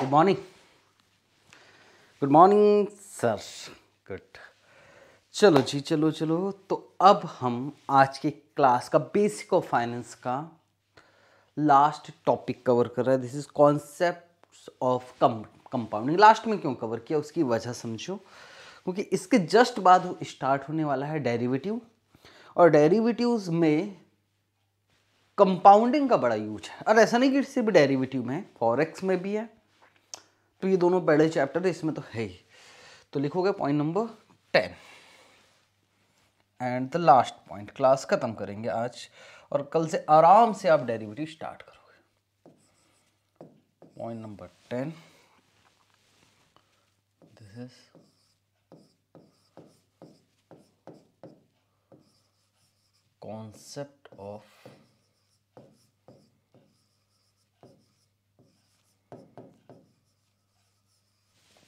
Good morning good morning sir good चलो जी चलो चलो तो अब हम आज की क्लास का बेसिक ऑफ फाइनेंस का लास्ट टॉपिक कवर कर रहे हैं this is concept of come compounding last में क्यों कवर किया उसकी वजह समझो क्योंकि इसके जस्ट बाद वो स्टार्ट होने वाला है डेरिवेटिव और डेरिवेटिव्स में कंपाउंडिंग का बड़ा यूज है और ऐसा नहीं कि सिर्फ डेरिवेटिव में फॉरेक्स में भी है तो ये दोनों बड़े चैप्टर इसमें तो है ही तो लिखोगे point number ten and the last point class खत्म करेंगे आज और कल से आराम से आप डेरिवेटिव स्टार्ट करोगे point number ten this is concept of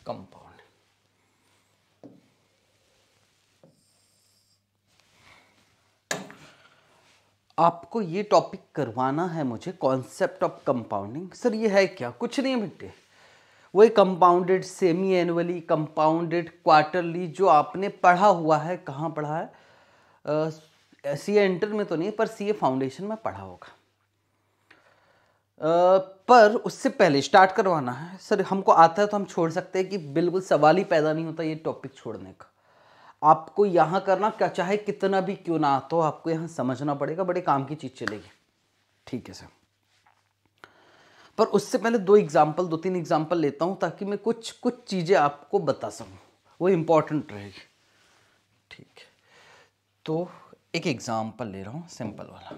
compound. आपको ये टॉपिक करवाना है मुझे कॉन्सेप्ट ऑफ कंपाउंडिंग सर ये है क्या कुछ नहीं बेटे वही compounded semi annually compounded quarterly जो आपने पढ़ा हुआ है कहाँ पढ़ा है सी uh, ए इंटर में तो नहीं पर सी ए फाउंडेशन में पढ़ा होगा पर उससे पहले स्टार्ट करवाना है सर हमको आता है तो हम छोड़ सकते हैं कि बिल्कुल सवाल ही पैदा नहीं होता ये टॉपिक छोड़ने का आपको यहाँ करना क्या चाहे कितना भी क्यों ना आता हो आपको यहाँ समझना पड़ेगा बड़े काम की चीज़ चलेगी ठीक है सर पर उससे पहले दो एग्जाम्पल दो तीन एग्जाम्पल लेता हूँ ताकि मैं कुछ कुछ चीज़ें आपको बता सकूँ वो इम्पॉर्टेंट रहेगी ठीक है तो एक एग्ज़ाम्पल ले रहा हूँ सिंपल वाला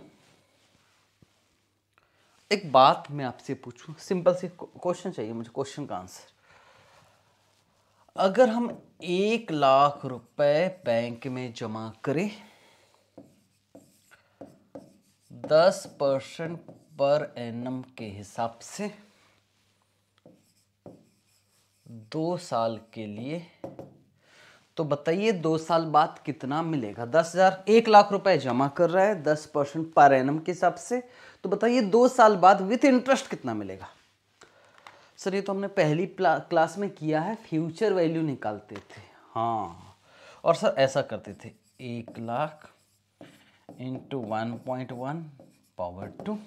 एक बात मैं आपसे पूछूं सिंपल सी क्वेश्चन चाहिए मुझे क्वेश्चन का आंसर अगर हम एक लाख रुपए बैंक में जमा करें दस परसेंट पर एनम के हिसाब से दो साल के लिए तो बताइए दो साल बाद कितना मिलेगा दस हजार एक लाख रुपए जमा कर रहा है दस परसेंट पर एनम के हिसाब से तो बताइए दो साल बाद विथ इंटरेस्ट कितना मिलेगा सर ये तो हमने पहली क्लास में किया है फ्यूचर वैल्यू निकालते थे हाँ और सर ऐसा करते थे एक lakh into one point one power two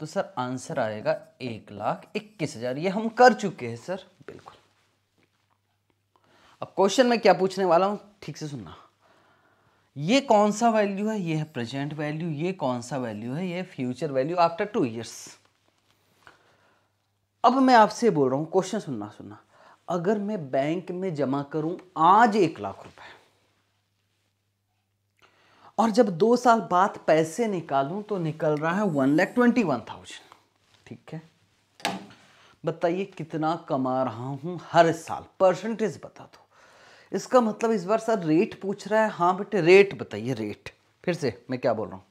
तो सर आंसर आएगा एक लाख इक्कीस हजार ये हम कर चुके हैं सर बिल्कुल अब क्वेश्चन में क्या पूछने वाला हूँ ठीक से सुनना ये कौन सा वैल्यू है ये है प्रेजेंट वैल्यू ये कौन सा वैल्यू है ये future value after two years अब मैं आपसे बोल रहा हूं क्वेश्चन सुनना सुनना अगर मैं बैंक में जमा करूं आज एक लाख रुपए और जब दो साल बाद पैसे निकालूं तो निकल रहा है one lakh twenty one thousand ठीक है बताइए कितना कमा रहा हूं हर साल परसेंटेज बता दो इसका मतलब इस बार सर रेट पूछ रहा है हाँ बेटे रेट बताइए रेट फिर से मैं क्या बोल रहा हूँ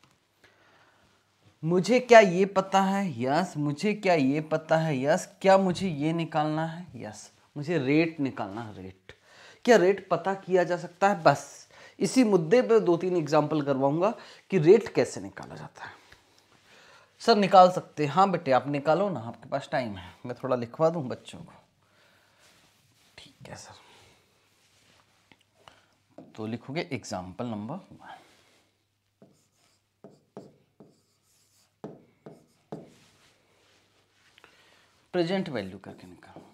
मुझे क्या ये पता है यस मुझे क्या ये पता है यस क्या मुझे ये निकालना है यस मुझे रेट निकालना है रेट क्या रेट पता किया जा सकता है बस इसी मुद्दे पे दो तीन एग्जाम्पल करवाऊंगा कि रेट कैसे निकाला जाता है सर निकाल सकते हैं हाँ बेटे आप निकालो ना आपके पास टाइम है मैं थोड़ा लिखवा दूँ बच्चों को ठीक है सर तो लिखोगे example number one present value करके निकालो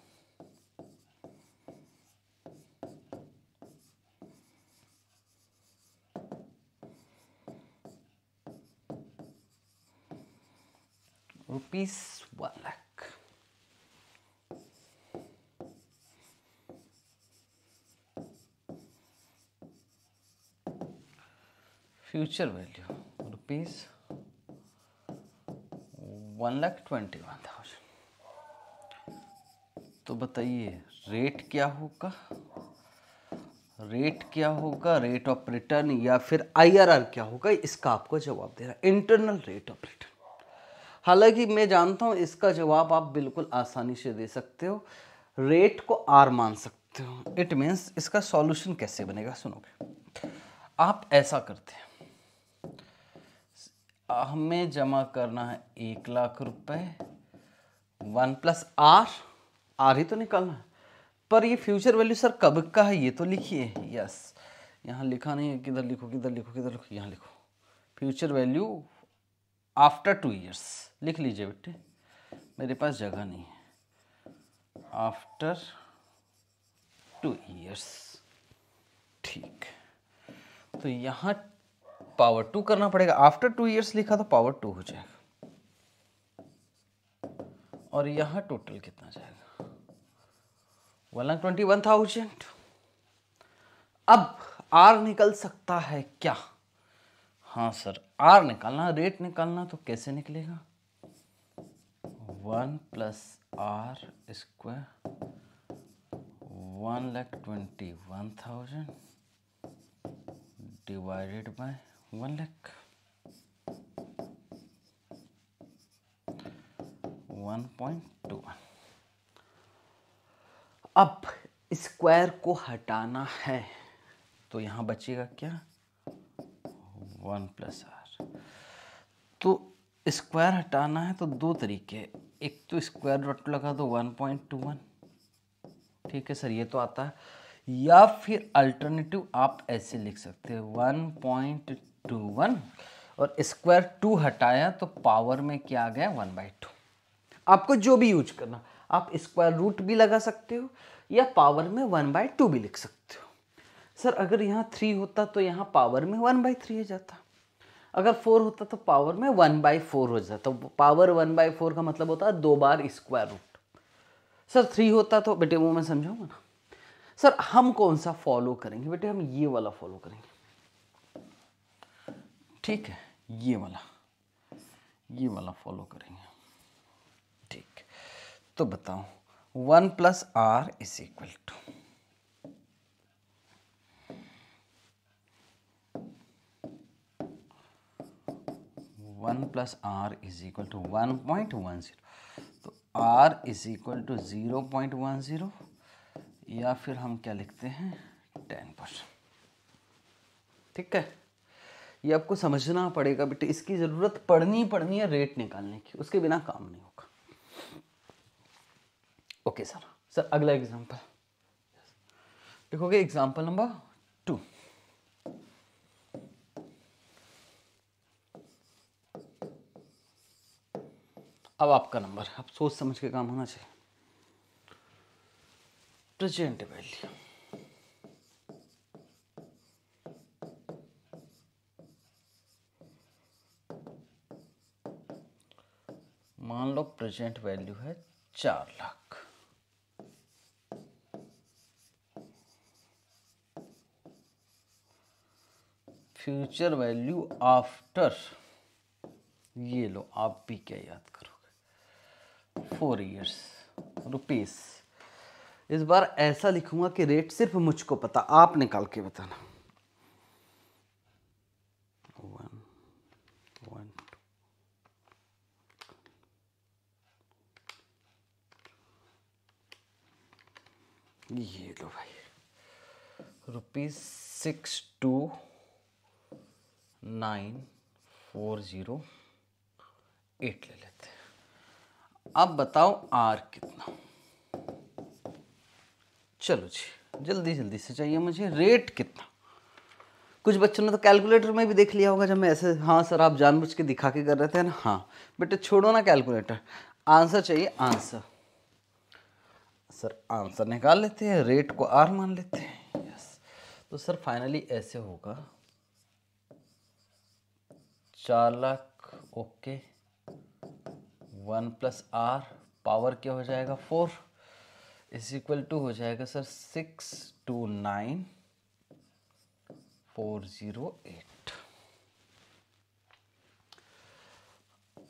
rupees one lakh future value rupees one lakh twenty one thousand तो बताइए रेट क्या होगा रेट क्या होगा रेट ऑफ रिटर्न या फिर आईआरआर क्या होगा इसका आपको जवाब दे देना इंटरनल रेट ऑफ रिटर्न हालांकि मैं जानता हूं इसका जवाब आप बिल्कुल आसानी से दे सकते हो रेट को आर मान सकते हो इट मीन्स इसका सॉल्यूशन कैसे बनेगा सुनोगे आप ऐसा करते हैं हमें जमा करना है एक लाख रुपए वन प्लस आर आर ही तो निकालना है पर ये फ्यूचर वैल्यू सर कब का है ये तो लिखिए यस यहाँ लिखा नहीं है किधर लिखो किधर लिखो किधर लिखो यहाँ लिखो future value after two years लिख लीजिए बेटे मेरे पास जगह नहीं है आफ्टर टू ईयर्स ठीक तो यहाँ पावर टू करना पड़ेगा आफ्टर टू ईयर्स लिखा तो पावर टू हो जाएगा और यहां टोटल कितना जाएगा one lakh twenty one thousand अब आर निकल सकता है क्या हाँ सर आर निकालना रेट निकालना तो कैसे निकलेगा one plus R square one lakh twenty one thousand divided by one lakh one point two one अब स्क्वायर को हटाना है तो यहां बचेगा क्या वन प्लस आर तो स्क्वायर हटाना है तो दो तरीके एक तो स्क्वायर डॉट लगा दो वन पॉइंट टू वन ठीक है सर ये तो आता है या फिर अल्टरनेटिव आप ऐसे लिख सकते हैं वन पॉइंट टू वन और स्क्वायर टू हटाया तो पावर में क्या आ गया वन बाई टू आपको जो भी यूज करना आप स्क्वायर रूट भी लगा सकते हो या पावर में वन बाई टू भी लिख सकते हो सर अगर यहाँ थ्री होता तो यहाँ पावर में वन बाई थ्री हो जाता अगर फोर होता तो पावर में वन बाई फोर हो जाता तो पावर वन बाई फोर का मतलब होता है दो बार स्क्वायर रूट सर थ्री होता तो बेटे वो मैं समझाऊंगा ना सर हम कौन सा फॉलो करेंगे बेटे हम ये वाला फॉलो करेंगे ठीक है ये वाला ये वाला फॉलो करेंगे ठीक तो बताओ one plus R is equal to one plus R is equal to one point one zero तो R is equal to zero point one zero या फिर हम क्या लिखते हैं टेन परसेंट ठीक है ये आपको समझना पड़ेगा बेटे इसकी ज़रूरत पड़नी पड़नी है रेट निकालने की उसके बिना काम नहीं होगा ओके सर सर अगला एग्जाम्पल देखोगे एग्जाम्पल नंबर टू अब आपका नंबर आप सोच समझ के काम होना चाहिए प्रेजेंट वैल्यू मान लो प्रेजेंट वैल्यू है चार लाख फ्यूचर वैल्यू आफ्टर ये लो आप भी क्या याद करोगे फोर इयर्स रुपीस इस बार ऐसा लिखूंगा कि रेट सिर्फ मुझको पता आप निकाल के बताना ये लो भाई rupees six two nine four zero eight ले लेते हैं अब बताओ आर कितना चलो जी जल्दी जल्दी से चाहिए मुझे रेट कितना कुछ बच्चों ने तो कैलकुलेटर में भी देख लिया होगा जब मैं ऐसे हाँ सर आप जानबूझ के दिखा के कर रहे थे ना हाँ बेटे छोड़ो ना कैलकुलेटर आंसर चाहिए आंसर सर आंसर निकाल लेते हैं रेट को आर मान लेते हैं यस तो सर फाइनली ऐसे होगा चार lakh okay one plus R power क्या हो जाएगा फोर इज इक्वल टू हो जाएगा sir six two nine four zero eight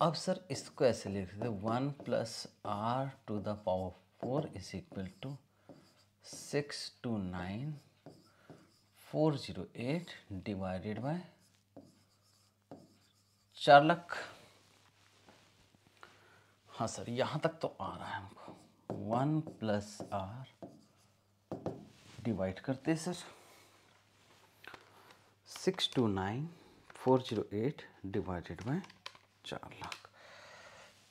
अब सर इसको ऐसे लिख देते one plus R to the power four is equal to six two nine four zero eight divided by चार लाख हाँ सर यहाँ तक तो आ रहा है हमको वन प्लस आर डिवाइड करते हैं sir six two nine four zero eight divided by चार लाख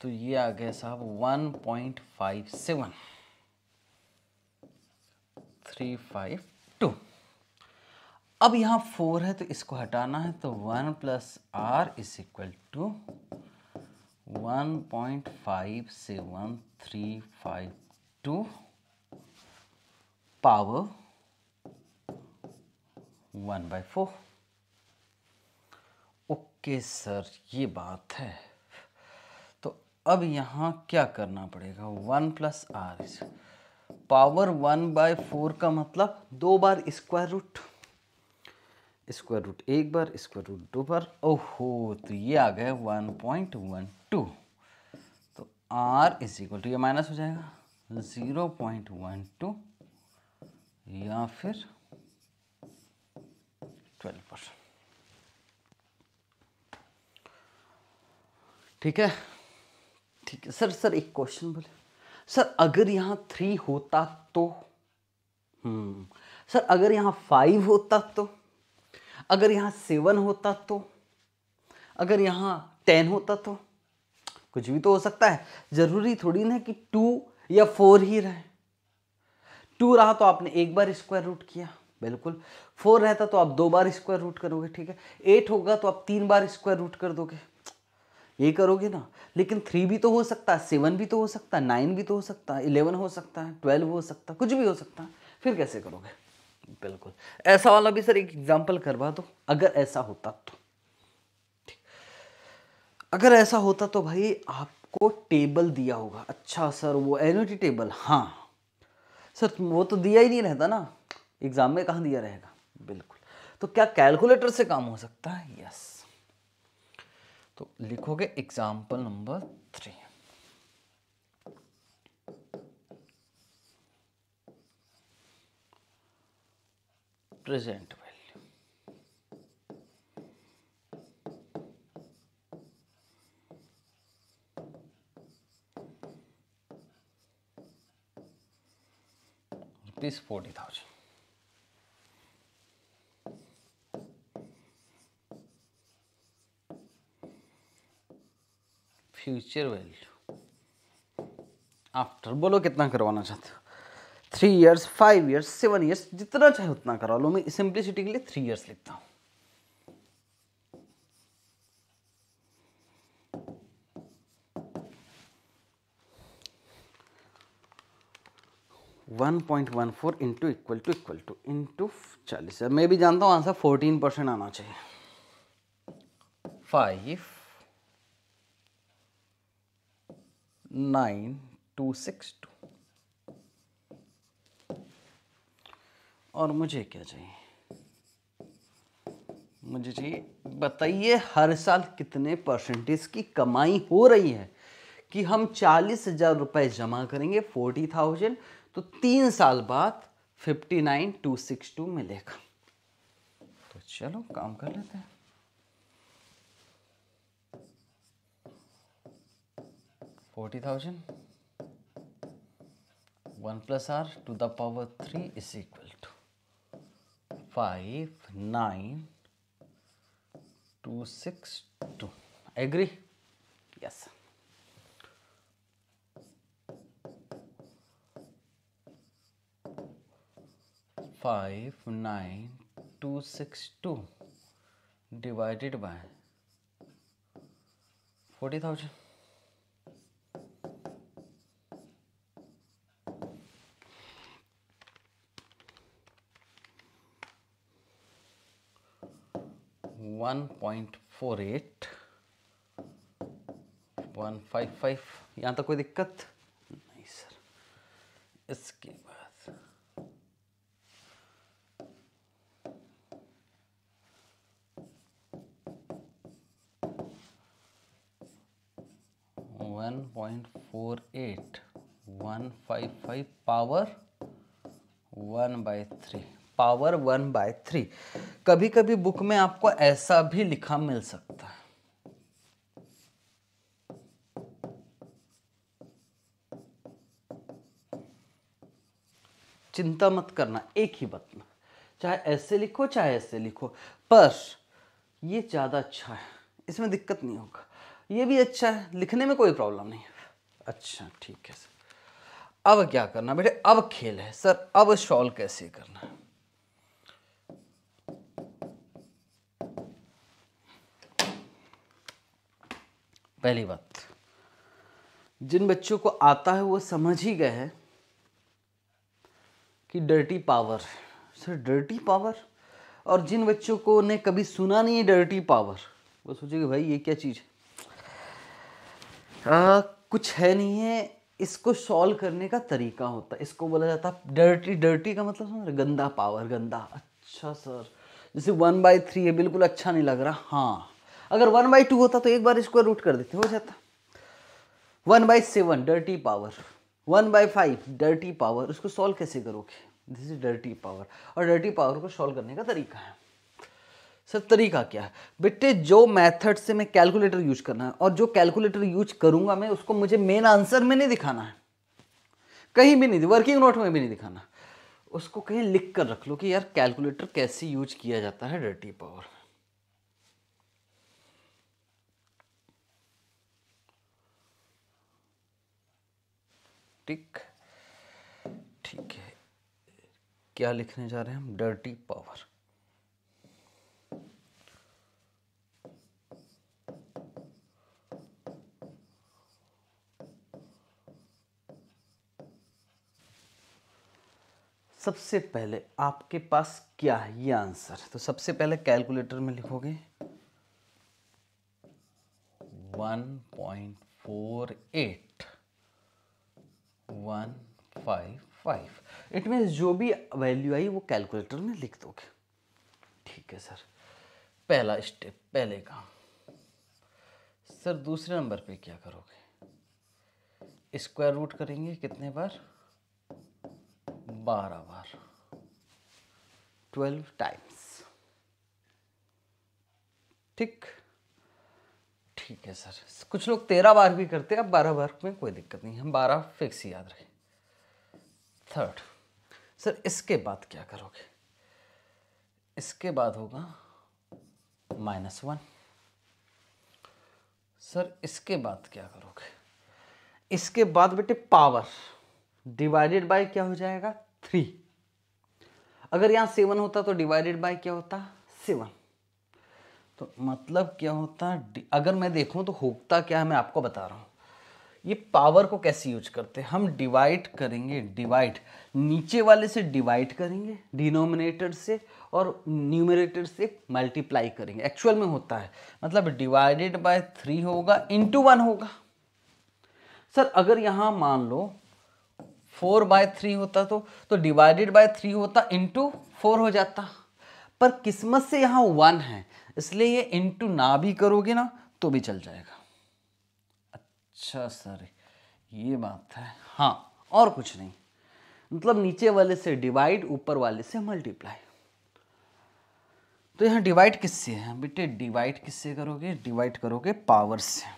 तो ये आ गया साहब one point five seven three five two अब यहाँ फोर है तो इसको हटाना है तो one plus R is equal to one point five seven three five two power one by four okay sir ये बात है अब यहाँ क्या करना पड़ेगा one plus R power one by four का मतलब दो बार स्क्वायर रूट स्क्वायर रूट एक बार स्क्वायर रूट दो बार ओहो तो ये आ गया वन पॉइंट वन टू तो आर इज इक्वल टू ये माइनस हो जाएगा ज़ीरो पॉइंट वन टू या फिर ट्वेल्व परसेंट ठीक है ठीक है सर सर एक क्वेश्चन बोले सर अगर यहाँ थ्री होता तो हम्म। सर अगर यहाँ फाइव होता तो अगर यहाँ सेवन होता तो अगर यहाँ टेन होता तो कुछ भी तो हो सकता है ज़रूरी थोड़ी ना कि टू या फोर ही रहे टू रहा तो आपने एक बार स्क्वायर रूट किया बिल्कुल फोर रहता तो आप दो बार स्क्वायर रूट करोगे ठीक है एट होगा तो आप तीन बार स्क्वायर रूट कर दोगे ये करोगे ना लेकिन थ्री भी तो हो सकता है सेवन भी तो हो सकता है नाइन भी तो हो सकता है इलेवन हो सकता है ट्वेल्व हो सकता है कुछ भी हो सकता है फिर कैसे करोगे बिल्कुल ऐसा वाला भी सर एक एग्जाम्पल करवा दो अगर ऐसा होता तो अगर ऐसा होता तो भाई आपको टेबल दिया होगा अच्छा सर वो एनुटी टेबल हाँ सर वो तो दिया ही नहीं रहता ना एग्ज़ाम में कहाँ दिया रहेगा बिल्कुल तो क्या कैलकुलेटर से काम हो सकता है यस तो लिखोगे example number three present value rupees forty thousand future value after बोलो कितना करवाना चाहते हो three years five years seven years जितना चाहे उतना करवा लो मैं सिंप्लिसिटी के लिए थ्री इयर्स लिखता हूं one point one four into equal to equal to into चालीस मैं भी जानता हूँ आंसर फोर्टीन परसेंट आना चाहिए five nine two six two और मुझे क्या चाहिए मुझे चाहिए बताइए हर साल कितने परसेंटेज की कमाई हो रही है कि हम चालीस हजार रुपए जमा करेंगे फोर्टी थाउजेंड तो तीन साल बाद fifty nine two six two मिलेगा तो चलो काम कर लेते हैं 40,000 1 plus r to the power 3 is equal to 5, 9, 2, 6, 2. Agree? Yes. Five nine two six two divided by forty thousand. 1.48 155 यहाँ तक तो कोई दिक्कत नहीं सर इसके बाद one point four eight one five five power one by three power one by three कभी कभी बुक में आपको ऐसा भी लिखा मिल सकता है चिंता मत करना एक ही बतना चाहे ऐसे लिखो चाहे ऐसे लिखो पर ये ज़्यादा अच्छा है इसमें दिक्कत नहीं होगा ये भी अच्छा है लिखने में कोई प्रॉब्लम नहीं है अच्छा ठीक है सर अब क्या करना बेटे अब खेल है सर अब सॉल्व कैसे करना है पहली बात जिन बच्चों को आता है वो समझ ही गए हैं कि thirty power sir thirty power और जिन बच्चों को ने कभी सुना नहीं है डर्टी पावर वो सोचेंगे भाई ये क्या चीज़ है आ, कुछ है नहीं है इसको सॉल्व करने का तरीका होता है इसको बोला जाता है डर्टी डर्टी का मतलब समझ गंदा पावर गंदा अच्छा सर जैसे वन बाई थ्री है बिल्कुल अच्छा नहीं लग रहा हाँ अगर वन बाई टू होता तो एक बार स्क्वायर रूट कर देते हो जाता one by seven thirty power one by five thirty power उसको सॉल्व कैसे करोगे दिस इज डर्टी पावर और डर्टी पावर को सॉल्व करने का तरीका है सर तरीका क्या है बेटे जो मेथड से मैं कैलकुलेटर यूज करना है और जो कैलकुलेटर यूज करूंगा मैं उसको मुझे मेन आंसर में नहीं दिखाना है कहीं भी नहीं वर्किंग नोट में भी नहीं दिखाना उसको कहीं लिख कर रख लो कि यार कैलकुलेटर कैसे यूज किया जाता है डर्टी पावर टिक ठीक है क्या लिखने जा रहे हैं हम डर्टी पावर सबसे पहले आपके पास क्या है ये आंसर तो सबसे पहले कैलकुलेटर में लिखोगे 1.48 one five five it means जो भी वैल्यू आई वो कैलकुलेटर में लिख दोगे ठीक है सर पहला स्टेप पहले काम सर दूसरे नंबर पे क्या करोगे स्क्वायर रूट करेंगे कितने बार बारह बार ट्वेल्व टाइम्स ठीक ठीक है सर कुछ लोग तेरह बार भी करते हैं अब बारह बार में कोई दिक्कत नहीं हम बारह फिक्स ही याद रखें थर्ड सर इसके बाद क्या करोगे इसके बाद होगा माइनस वन सर इसके बाद क्या करोगे इसके बाद बेटे पावर डिवाइडेड बाय क्या हो जाएगा थ्री अगर यहाँ सेवन होता तो डिवाइडेड बाय क्या होता सेवन तो मतलब क्या होता है अगर मैं देखूँ तो होता क्या है मैं आपको बता रहा हूँ ये पावर को कैसे यूज करते हैं हम डिवाइड करेंगे डिवाइड नीचे वाले से डिवाइड करेंगे डिनोमिनेटर से और न्यूमिनेटर से मल्टीप्लाई करेंगे एक्चुअल में होता है मतलब डिवाइडेड बाय थ्री होगा इंटू वन होगा सर अगर यहाँ मान लो फोर बाय थ्री होता तो तो डिवाइडेड बाय थ्री होता इंटू फोर हो जाता पर किस्मत से यहाँ वन है इसलिए ये इनटू ना भी करोगे ना तो भी चल जाएगा अच्छा सर ये बात है हाँ और कुछ नहीं मतलब नीचे वाले से डिवाइड ऊपर वाले से मल्टीप्लाई तो यहाँ डिवाइड किससे है बेटे डिवाइड किससे करोगे डिवाइड करोगे पावर से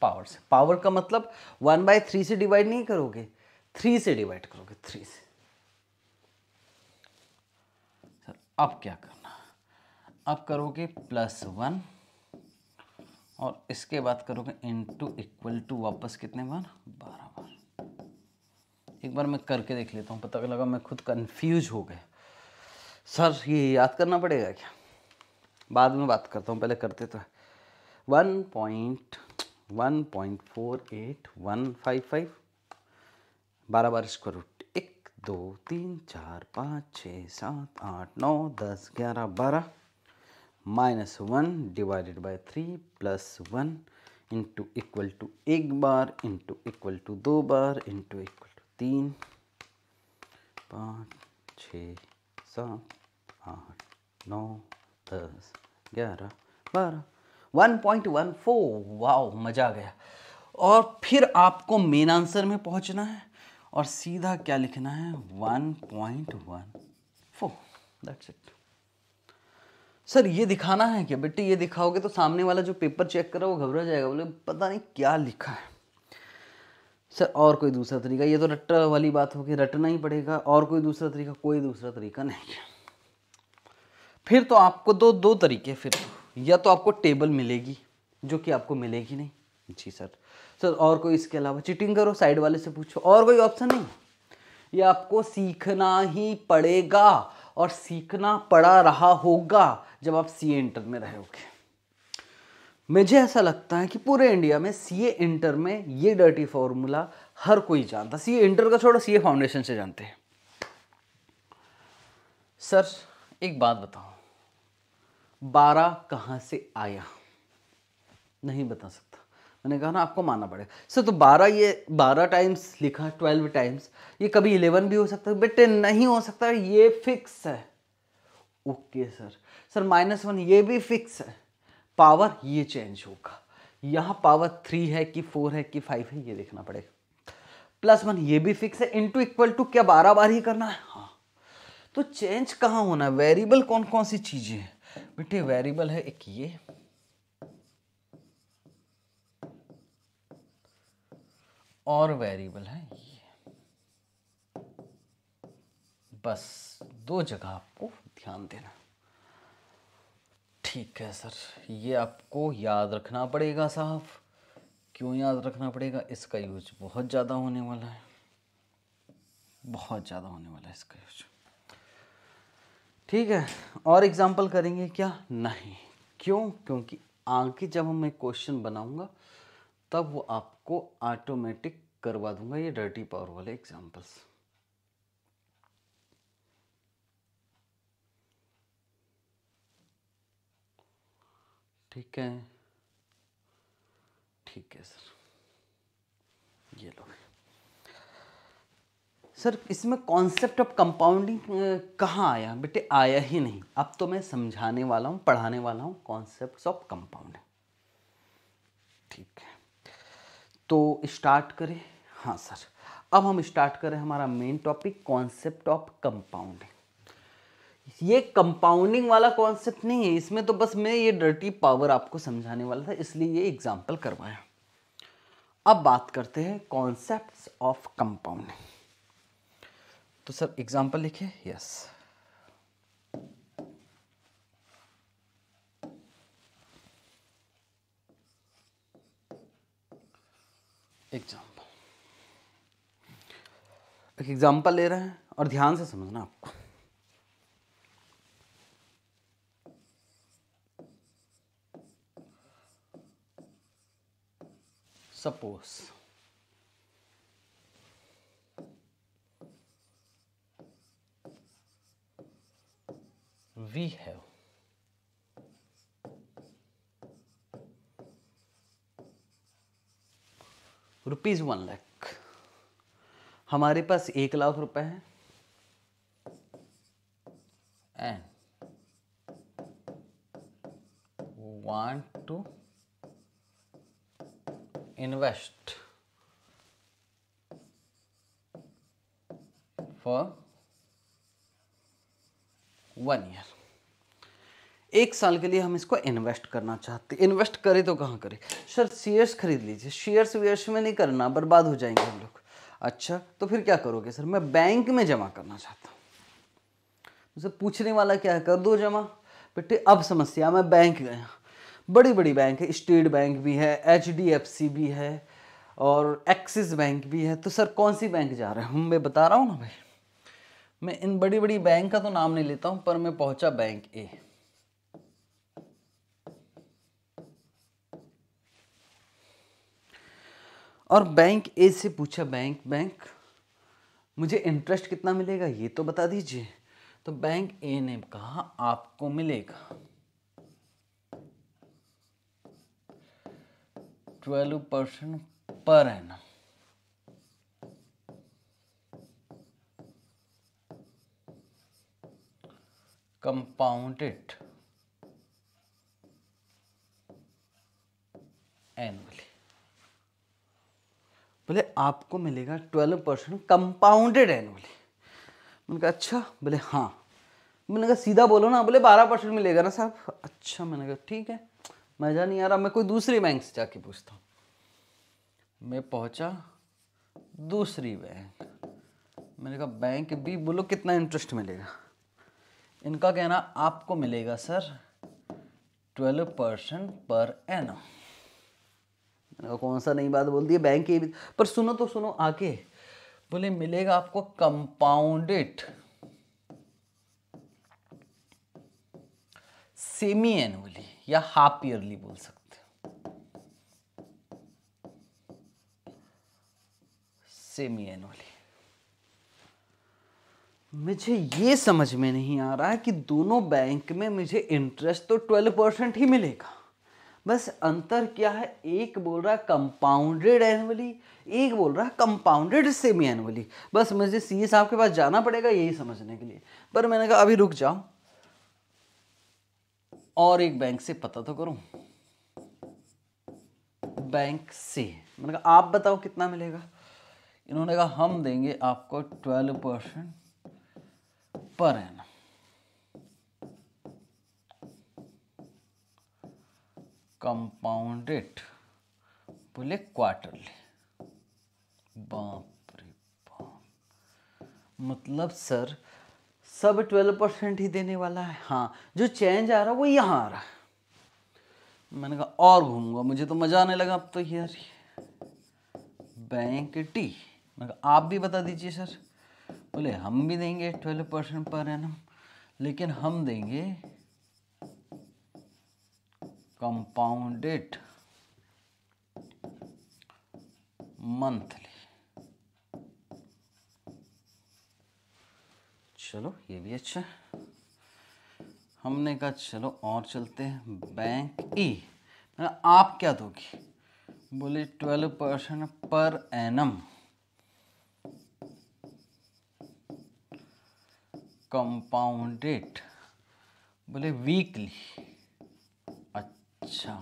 पावर से पावर का मतलब वन बाय थ्री से डिवाइड नहीं करोगे थ्री से डिवाइड करोगे थ्री से अब क्या करना अब करोगे प्लस वन और इसके बाद करोगे इनटू इक्वल टू वापस कितने बार बारह बार एक बार मैं करके देख लेता हूँ पता लगा मैं खुद कंफ्यूज हो गया सर ये याद करना पड़ेगा क्या बाद में बात करता हूँ पहले करते तो one point one point four eight one five five बारह बार इसको रूट दो तीन चार पाँच छः सात आठ नौ दस ग्यारह बारह minus one divided by three plus one into equal to एक बार इंटू इक्वल टू दो बार इंटू इक्वल टू तीन पाँच छः सात आठ नौ दस ग्यारह बारह one point one four wow मज़ा आ गया और फिर आपको मेन आंसर में पहुंचना है और सीधा क्या लिखना है one point one four that's it sir ये दिखाना है क्या बेटी ये दिखाओगे तो सामने वाला जो पेपर चेक कर रहा है वो घबरा जाएगा बोले पता नहीं क्या लिखा है सर और कोई दूसरा तरीका ये तो रट वाली बात होगी रटना ही पड़ेगा और कोई दूसरा तरीका कोई दूसरा तरीका नहीं है फिर तो आपको दो दो तरीके फिर तो। या तो आपको टेबल मिलेगी जो कि आपको मिलेगी नहीं जी सर सर और कोई इसके अलावा चीटिंग करो साइड वाले से पूछो और कोई ऑप्शन नहीं ये आपको सीखना ही पड़ेगा और सीखना पड़ा रहा होगा जब आप सी इंटर में रहोगे मुझे ऐसा लगता है कि पूरे इंडिया में सी इंटर में ये डर्टी फॉर्मूला हर कोई जानता सी इंटर का छोड़ो सी फाउंडेशन से जानते हैं सर एक बात बताओ बारह कहाँ से आया नहीं बता सकता मैंने कहा ना आपको मानना पड़ेगा सर तो बारह ये बारह टाइम्स लिखा ट्वेल्व टाइम्स ये कभी इलेवन भी हो सकता है बेटे टेन नहीं हो सकता ये फिक्स है okay sir sir minus one ये भी फिक्स है पावर ये चेंज होगा यहाँ पावर थ्री है कि फोर है कि फाइव है ये देखना पड़ेगा प्लस वन ये भी फिक्स है इंटू इक्वल टू क्या बारह बार ही करना है हाँ तो चेंज कहाँ होना है वेरिएबल कौन कौन सी चीज़ें हैं बेटे वेरिएबल है एक ये और वेरिएबल है ये बस दो जगह आपको ध्यान देना ठीक है सर ये आपको याद रखना पड़ेगा साहब क्यों याद रखना पड़ेगा इसका यूज बहुत ज़्यादा होने वाला है बहुत ज़्यादा होने वाला है इसका यूज ठीक है और एग्जाम्पल करेंगे क्या नहीं क्यों क्योंकि आगे जब हम एक क्वेश्चन बनाऊंगा तब वो आप को ऑटोमेटिक करवा दूंगा ये डर्टी पावर वाले एग्जांपल्स ठीक है ठीक है सर ये लो सर इसमें कॉन्सेप्ट ऑफ कंपाउंडिंग कहाँ आया बेटे आया ही नहीं अब तो मैं समझाने वाला हूँ पढ़ाने वाला हूँ कॉन्सेप्ट ऑफ कंपाउंडिंग ठीक है तो स्टार्ट करें हाँ सर अब हम स्टार्ट करें हमारा main topic concept of compounding ये कंपाउंडिंग वाला कॉन्सेप्ट नहीं है इसमें तो बस मैं ये डर्टी पावर आपको समझाने वाला था इसलिए ये एग्जाम्पल करवाया अब बात करते हैं कॉन्सेप्ट ऑफ कंपाउंडिंग तो सर एग्जाम्पल लिखे यस एग्जाम्पल एक एग्जाम्पल ले रहे हैं और ध्यान से समझना आपको suppose we have rupees one lakh हमारे पास एक लाख रुपए है and want to invest for one year एक साल के लिए हम इसको इन्वेस्ट करना चाहते इन्वेस्ट करें तो कहाँ करें सर शेयर्स खरीद लीजिए शेयर्स वेयर्स में नहीं करना बर्बाद हो जाएंगे हम लोग अच्छा तो फिर क्या करोगे सर मैं बैंक में जमा करना चाहता हूँ सर तो पूछने वाला क्या है कर दो जमा बेटे अब समस्या मैं बैंक गया बड़ी बड़ी बैंक है स्टेट बैंक भी है एच भी है और एक्सिस बैंक भी है तो सर कौन सी बैंक जा रहे हैं हम्म, मैं बता रहा हूँ ना भाई मैं इन बड़ी बड़ी बैंक का तो नाम नहीं लेता हूँ पर मैं पहुँचा बैंक ए और बैंक ए से पूछा बैंक बैंक मुझे इंटरेस्ट कितना मिलेगा ये तो बता दीजिए तो बैंक ए ने कहा आपको मिलेगा ट्वेल्व परसेंट पर है ना कंपाउंडेड एनुअली बोले आपको मिलेगा ट्वेल्व परसेंट कंपाउंडेड एनुअली मैंने कहा अच्छा बोले हाँ मैंने कहा सीधा बोलो ना बोले बारह परसेंट मिलेगा ना साहब अच्छा मैंने कहा ठीक है मज़ा नहीं आ रहा मैं कोई दूसरी बैंक से जाके पूछता हूँ मैं पहुँचा दूसरी बैंक मैंने कहा बैंक भी बोलो कितना इंटरेस्ट मिलेगा इनका कहना आपको मिलेगा सर ट्वेल्व परसेंट पर एनम कौन सा नई बात बोल दी बैंक की पर सुनो तो सुनो आगे बोले मिलेगा आपको कंपाउंडेड सेमी एनुअली या हाफ ईयरली बोल सकते सेमी एनुअली मुझे ये समझ में नहीं आ रहा है कि दोनों बैंक में मुझे इंटरेस्ट तो ट्वेल्व परसेंट ही मिलेगा बस अंतर क्या है एक बोल रहा है कंपाउंडेड एनुअली एक बोल रहा है कंपाउंडेड सेमी एनुअली बस मुझे सी ए साहब के पास जाना पड़ेगा यही समझने के लिए पर मैंने कहा अभी रुक जाओ और एक बैंक से पता तो करूं बैंक से मैंने कहा आप बताओ कितना मिलेगा इन्होंने कहा हम देंगे आपको ट्वेल्व परसेंट पर एनम कंपाउंडेड बोले क्वार्टरली बाप रे बाप मतलब सर सब ट्वेल्व परसेंट ही देने वाला है हाँ जो चेंज आ रहा है वो यहाँ आ रहा है मैंने कहा और घूमूंगा मुझे तो मज़ा आने लगा अब तो यार बैंक टी मैंने कहा आप भी बता दीजिए सर बोले हम भी देंगे ट्वेल्व परसेंट पर एनम लेकिन हम देंगे कंपाउंडेड मंथली चलो ये भी अच्छा हमने कहा चलो और चलते हैं e, बैंक मतलब ई आप क्या दोगे बोले ट्वेल्व परसेंट पर एनम कंपाउंडेड बोले वीकली अच्छा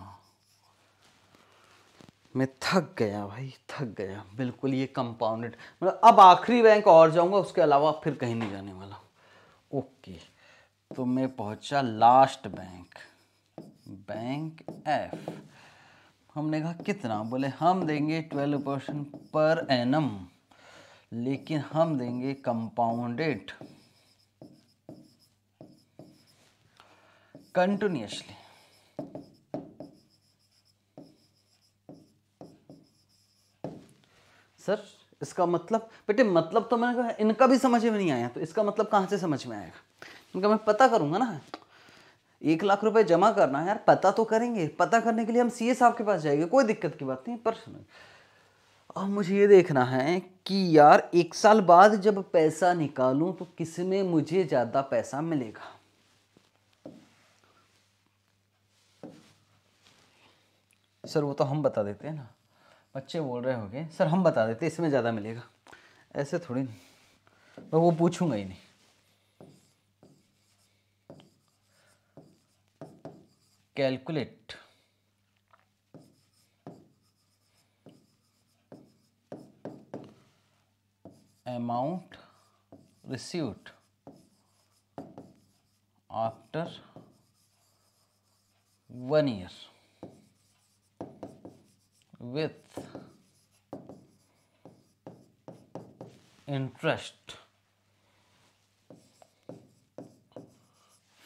मैं थक गया भाई थक गया बिल्कुल ये कंपाउंडेड मतलब अब आखिरी बैंक और जाऊंगा उसके अलावा फिर कहीं नहीं जाने वाला ओके तो मैं पहुंचा लास्ट बैंक बैंक एफ हमने कहा कितना बोले हम देंगे ट्वेल्व परसेंट पर एनम लेकिन हम देंगे कंपाउंडेड कंटिन्यूसली सर इसका मतलब बेटे मतलब तो मैंने कहा इनका भी समझ में नहीं आया तो इसका मतलब कहाँ से समझ में आएगा इनका मैं पता करूँगा ना एक लाख रुपए जमा करना है यार पता तो करेंगे पता करने के लिए हम सीए साहब के पास जाएंगे कोई दिक्कत की बात नहीं पर अब मुझे ये देखना है कि यार एक साल बाद जब पैसा निकालूं तो किस में मुझे ज़्यादा पैसा मिलेगा सर वो तो हम बता देते हैं ना बच्चे बोल रहे होंगे सर हम बता देते इसमें ज़्यादा मिलेगा ऐसे थोड़ी नहीं मैं वो पूछूंगा ही नहीं calculate amount received after one year with interest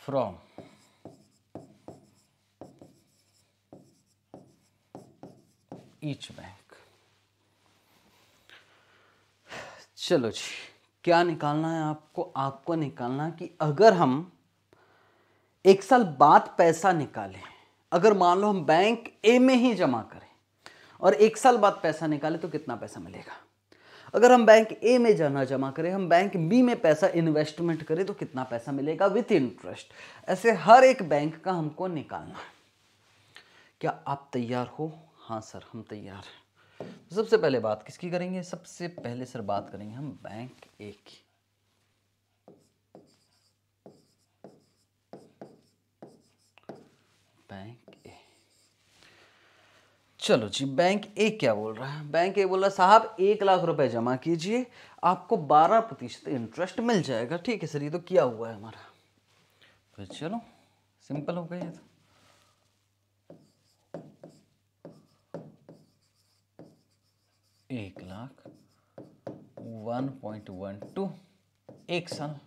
from each bank चलो जी क्या निकालना है आपको आपको निकालना कि अगर हम एक साल बाद पैसा निकालें अगर मान लो हम बैंक ए में ही जमा करें और एक साल बाद पैसा निकाले तो कितना पैसा मिलेगा अगर हम बैंक ए में जाना जमा करें हम बैंक बी में पैसा इन्वेस्टमेंट करें तो कितना पैसा मिलेगा विथ इंटरेस्ट ऐसे हर एक बैंक का हमको निकालना है क्या आप तैयार हो हाँ सर हम तैयार हैं सबसे पहले बात किसकी करेंगे सबसे पहले सर बात करेंगे हम बैंक ए की बैंक चलो जी बैंक ए क्या बोल रहा है बैंक ए बोल रहा है साहब एक लाख रुपए जमा कीजिए आपको बारह प्रतिशत इंटरेस्ट मिल जाएगा ठीक है सर ये तो किया हुआ है हमारा फिर तो चलो सिंपल हो गया तो एक lakh one point one two एक साल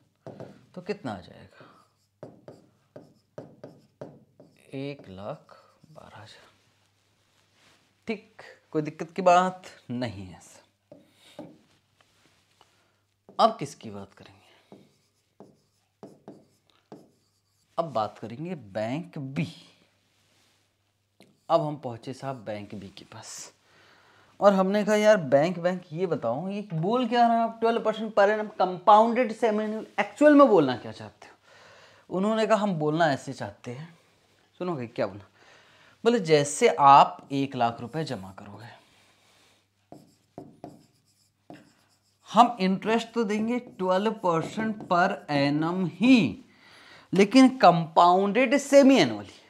तो कितना आ जाएगा एक लाख बारह हजार ठीक कोई दिक्कत की बात नहीं है सर अब किसकी बात करेंगे अब बात करेंगे बैंक बी अब हम पहुंचे साहब बैंक बी के पास और हमने कहा यार बैंक बैंक ये बताओ ये बोल क्या रहा है आप ट्वेल्व परसेंट पर एन कंपाउंडेड से एक्चुअल में बोलना क्या चाहते हो उन्होंने कहा हम बोलना ऐसे चाहते हैं सुनोगे क्या बोला बोले मतलब जैसे आप एक लाख रुपए जमा करोगे हम इंटरेस्ट तो देंगे ट्वेल्व परसेंट पर एनम ही लेकिन कंपाउंडेड सेमी एनुअली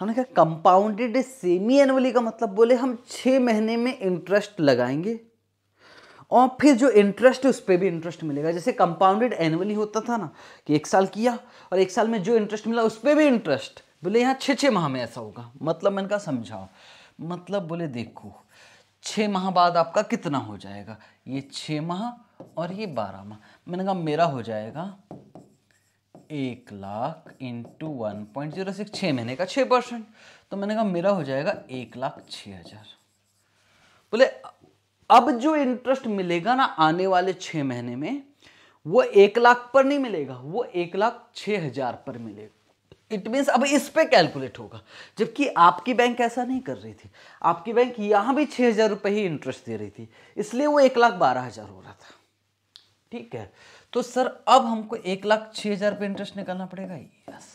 हमने कहा कंपाउंडेड सेमी एनुअली का मतलब बोले हम छह महीने में इंटरेस्ट लगाएंगे और फिर जो इंटरेस्ट है उस पर भी इंटरेस्ट मिलेगा जैसे कंपाउंडेड एनुअली होता था ना कि एक साल किया और एक साल में जो इंटरेस्ट मिला उस पर भी इंटरेस्ट बोले यहाँ छः छः माह में ऐसा होगा मतलब मैंने कहा समझाओ मतलब बोले देखो छः माह बाद आपका कितना हो जाएगा ये छः माह और ये बारह माह मैंने कहा मेरा हो जाएगा एक lakh into one point zero six छः महीने का छः परसेंट तो मैंने कहा मेरा हो जाएगा एक लाख छः हज़ार बोले अब जो इंटरेस्ट मिलेगा ना आने वाले छः महीने में वो एक लाख पर नहीं मिलेगा वो एक लाख छः हज़ार पर मिलेगा इट मीन्स अब इस पे कैलकुलेट होगा जबकि आपकी बैंक ऐसा नहीं कर रही थी आपकी बैंक यहाँ भी छः हज़ार रुपये ही इंटरेस्ट दे रही थी इसलिए वो एक लाख बारह हज़ार हो रहा था ठीक है तो सर अब हमको एक लाख छः हज़ार रुपये इंटरेस्ट निकालना पड़ेगा यस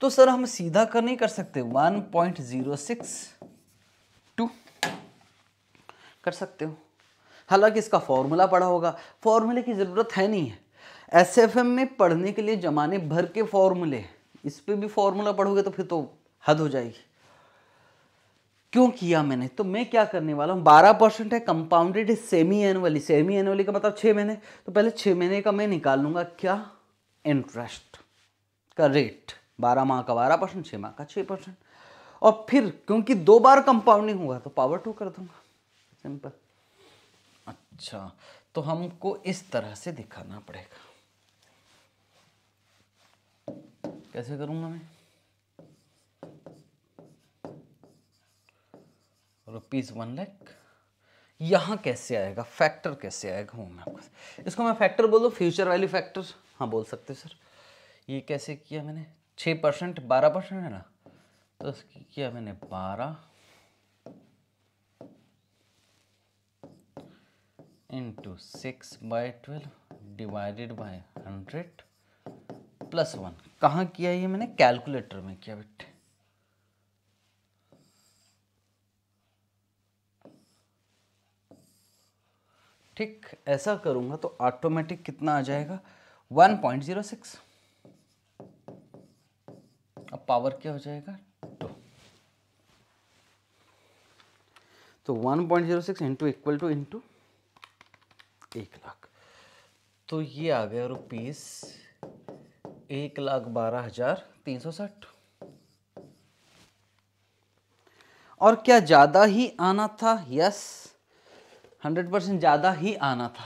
तो सर हम सीधा कर नहीं कर सकते one point zero six two कर सकते हो हालांकि इसका फॉर्मूला पड़ा होगा फॉर्मूले की ज़रूरत है नहीं है एस एफ एम में पढ़ने के लिए जमाने भर के फॉर्मूले इस पर भी फॉर्मूला पढ़ोगे तो फिर तो हद हो जाएगी क्यों किया मैंने तो मैं क्या करने वाला हूँ बारह परसेंट है compounded semi annually semi annually का मतलब छः महीने तो पहले छः महीने का मैं निकाल लूंगा क्या इंटरेस्ट का रेट बारह माह का बारह परसेंट छः माह का छः परसेंट और फिर क्योंकि दो बार कंपाउंडिंग होगा तो पावर टू कर दूंगा सिंपल अच्छा तो हमको इस तरह से दिखाना पड़ेगा कैसे करूँगा मैं रुपीज़ वन लैख यहाँ कैसे आएगा फैक्टर कैसे आएगा वो मैं आपको इसको मैं फैक्टर बोल फ्यूचर वैल्यू फैक्टर हाँ बोल सकते सर ये कैसे किया मैंने छः परसेंट बारह परसेंट है ना तो इसकी किया मैंने बारह into six by twelve divided by hundred plus one कहाँ किया ये मैंने कैलकुलेटर में किया बेटे ठीक ऐसा करूंगा तो ऑटोमेटिक कितना आ जाएगा 1.06 अब पावर क्या हो जाएगा टू तो 1.06 point zero six into equal to into एक लाख तो ये आ गया रुपीज़ एक लाख बारह हजार तीन सौ साठ और क्या ज़्यादा ही आना था यस हंड्रेड परसेंट ज़्यादा ही आना था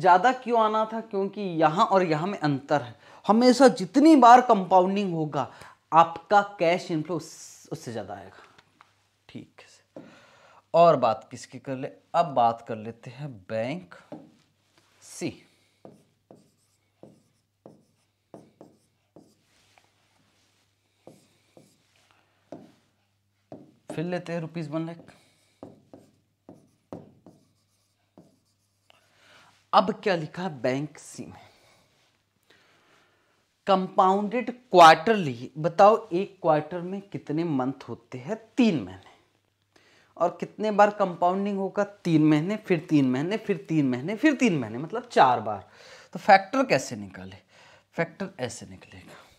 ज़्यादा क्यों आना था क्योंकि यहां और यहां में अंतर है हमेशा जितनी बार कंपाउंडिंग होगा आपका कैश इनफ्लो उससे ज़्यादा आएगा ठीक है और बात किसकी कर ले अब बात कर लेते हैं बैंक सी फिर लेते हैं रुपीज वन लैख अब क्या लिखा बैंक सी में कंपाउंडेड क्वार्टरली बताओ एक क्वार्टर में कितने मंथ होते हैं तीन महीने और कितने बार कंपाउंडिंग होगा तीन महीने फिर तीन महीने फिर तीन महीने फिर तीन महीने मतलब चार बार तो फैक्टर कैसे निकाले फैक्टर ऐसे निकलेगा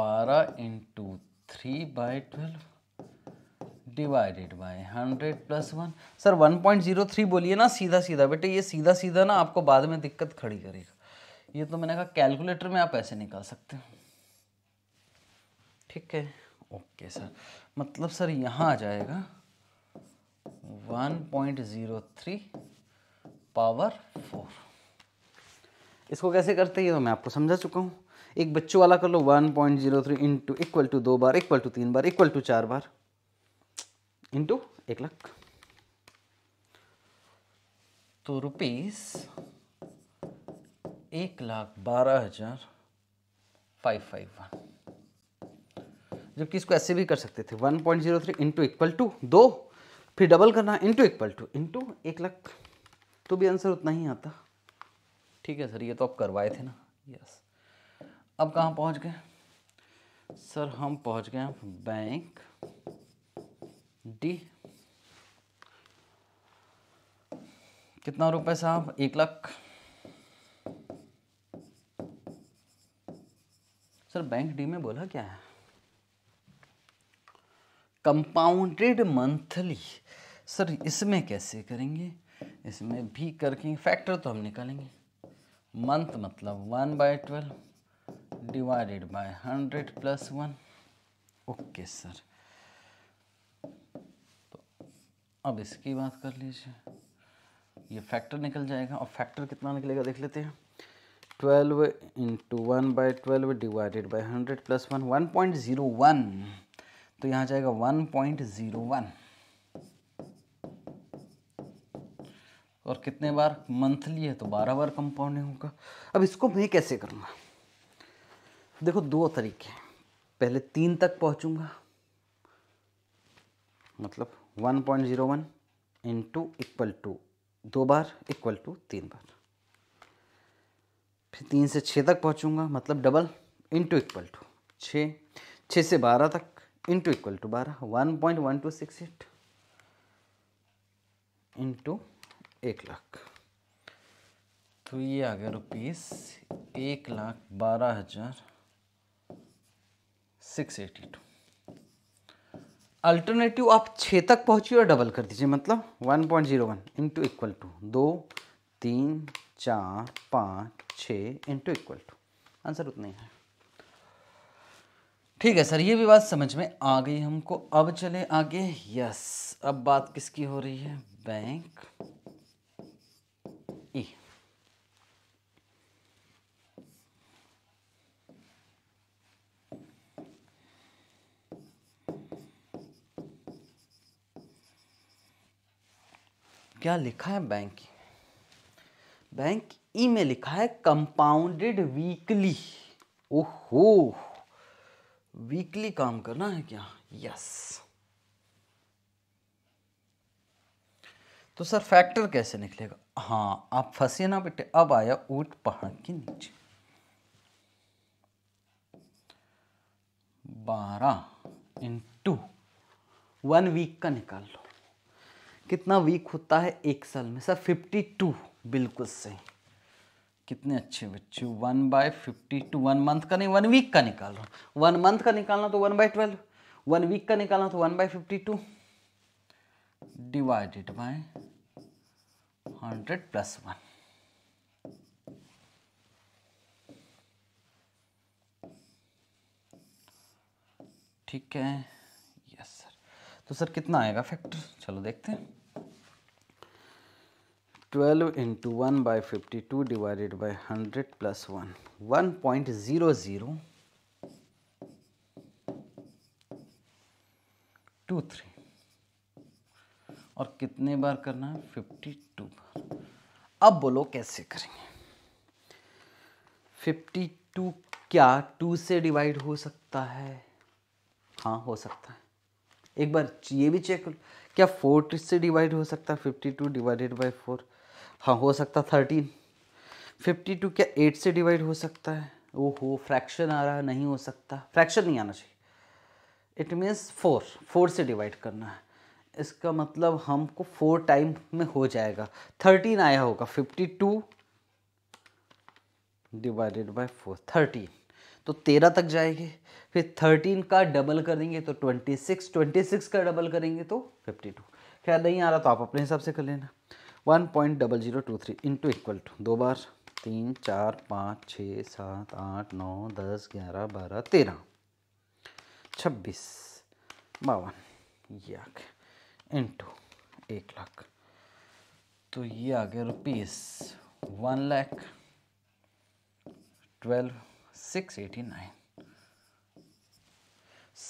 बारह into three by twelve divided by hundred plus one sir one point zero three बोलिए ना सीधा सीधा बेटे ये सीधा सीधा ना आपको बाद में दिक्कत खड़ी करेगा ये तो मैंने कहा कैलकुलेटर में आप ऐसे निकाल सकते हो ठीक है ओके सर मतलब सर यहाँ आ जाएगा one point zero three power four इसको कैसे करते हैं ये तो मैं आपको समझा चुका हूँ एक बच्चों वाला कर लो one point zero three into equal to दो बार इक्वल टू तीन बार इक्वल टू चार बार इंटू एक लाख तो रुपीस एक लाख बारह हजार फाइव फाइव वन जबकि इसको ऐसे भी कर सकते थे one point zero three into equal to दो फिर डबल करना इंटू इक्वल टू इंटू एक लाख तो भी आंसर उतना ही आता ठीक है सर ये तो आप करवाए थे ना यस अब कहाँ पहुँच गए सर हम पहुँच गए बैंक डी कितना रुपए साहब एक लाख सर बैंक डी में बोला क्या है कंपाउंडेड मंथली सर इसमें कैसे करेंगे इसमें भी करके फैक्टर तो हम निकालेंगे मंथ मतलब one by twelve divided by hundred plus one okay sir तो अब इसकी बात कर लीजिए ये फैक्टर निकल जाएगा और फैक्टर कितना निकलेगा देख लेते हैं twelve into one by twelve divided by hundred plus one one point zero one तो यहाँ जाएगा वन पॉइंट ज़ीरो वन और कितने बार मंथली है तो बारह बार कंपाउंडिंग होगा अब इसको मैं कैसे करूँगा देखो दो तरीके हैं पहले तीन तक पहुंचूंगा मतलब one point zero one into equal to दो बार इक्वल टू तीन बार फिर तीन से छः तक पहुंचूंगा मतलब डबल इंटू इक्वल टू छः छः से बारह तक इंटू इक्वल टू बारह one point one two six eight into एक लाख तो ये आ गया रुपीस एक लाख बारह हज़ार सिक्स एटी टू अल्टरनेटिव आप छः तक पहुंचिए और डबल कर दीजिए मतलब one point zero one into equal to दो तीन चार पाँच छ इंटू इक्वल टू आंसर उतना ही है ठीक है सर ये भी बात समझ में आ गई हमको अब चले आगे यस अब बात किसकी हो रही है बैंक क्या लिखा है बैंक बैंक ई में लिखा है कंपाउंडेड वीकली ओहो वीकली काम करना है क्या यस तो सर फैक्टर कैसे निकलेगा हाँ आप फंसे ना बेटे अब आया ऊट पहाड़ के नीचे बारह इंटू वन वीक का निकाल लो कितना वीक होता है एक साल में सर फिफ्टी टू बिल्कुल सही कितने अच्छे बच्चे one by fifty two one month का नहीं वन वीक का निकाल रहा हूँ वन मंथ का निकालना तो one by twelve one week का निकालना तो one by fifty two divided by hundred plus one ठीक है यस सर तो सर कितना आएगा फैक्टर चलो देखते हैं twelve into one by fifty two divided by hundred plus one one point zero zero two three और कितने बार करना है फिफ्टी टू बार अब बोलो कैसे करेंगे फिफ्टी टू क्या टू से डिवाइड हो सकता है हाँ हो सकता है एक बार ये भी चेक क्या फोर से डिवाइड हो सकता है fifty two divided by four हाँ हो सकता थर्टीन फिफ्टी टू क्या एट से डिवाइड हो सकता है हो फ्रैक्शन आ रहा है नहीं हो सकता फ्रैक्शन नहीं आना चाहिए इट मीन्स फोर फोर से डिवाइड करना है इसका मतलब हमको फोर टाइम में हो जाएगा थर्टीन आया होगा fifty two divided by four thirteen तो तेरह तक जाएंगे फिर थर्टीन का डबल करेंगे तो ट्वेंटी सिक्स ट्वेंटी सिक्स का डबल करेंगे तो फिफ्टी टू खैर नहीं आ रहा तो आप अपने हिसाब से कर लेना one point double zero two three into equal to दो बार तीन चार पाँच छः सात आठ नौ दस ग्यारह बारह तेरह छब्बीस बावन याक इंटू एक लाख तो ये आ गया rupees one lakh twelve six eighty nine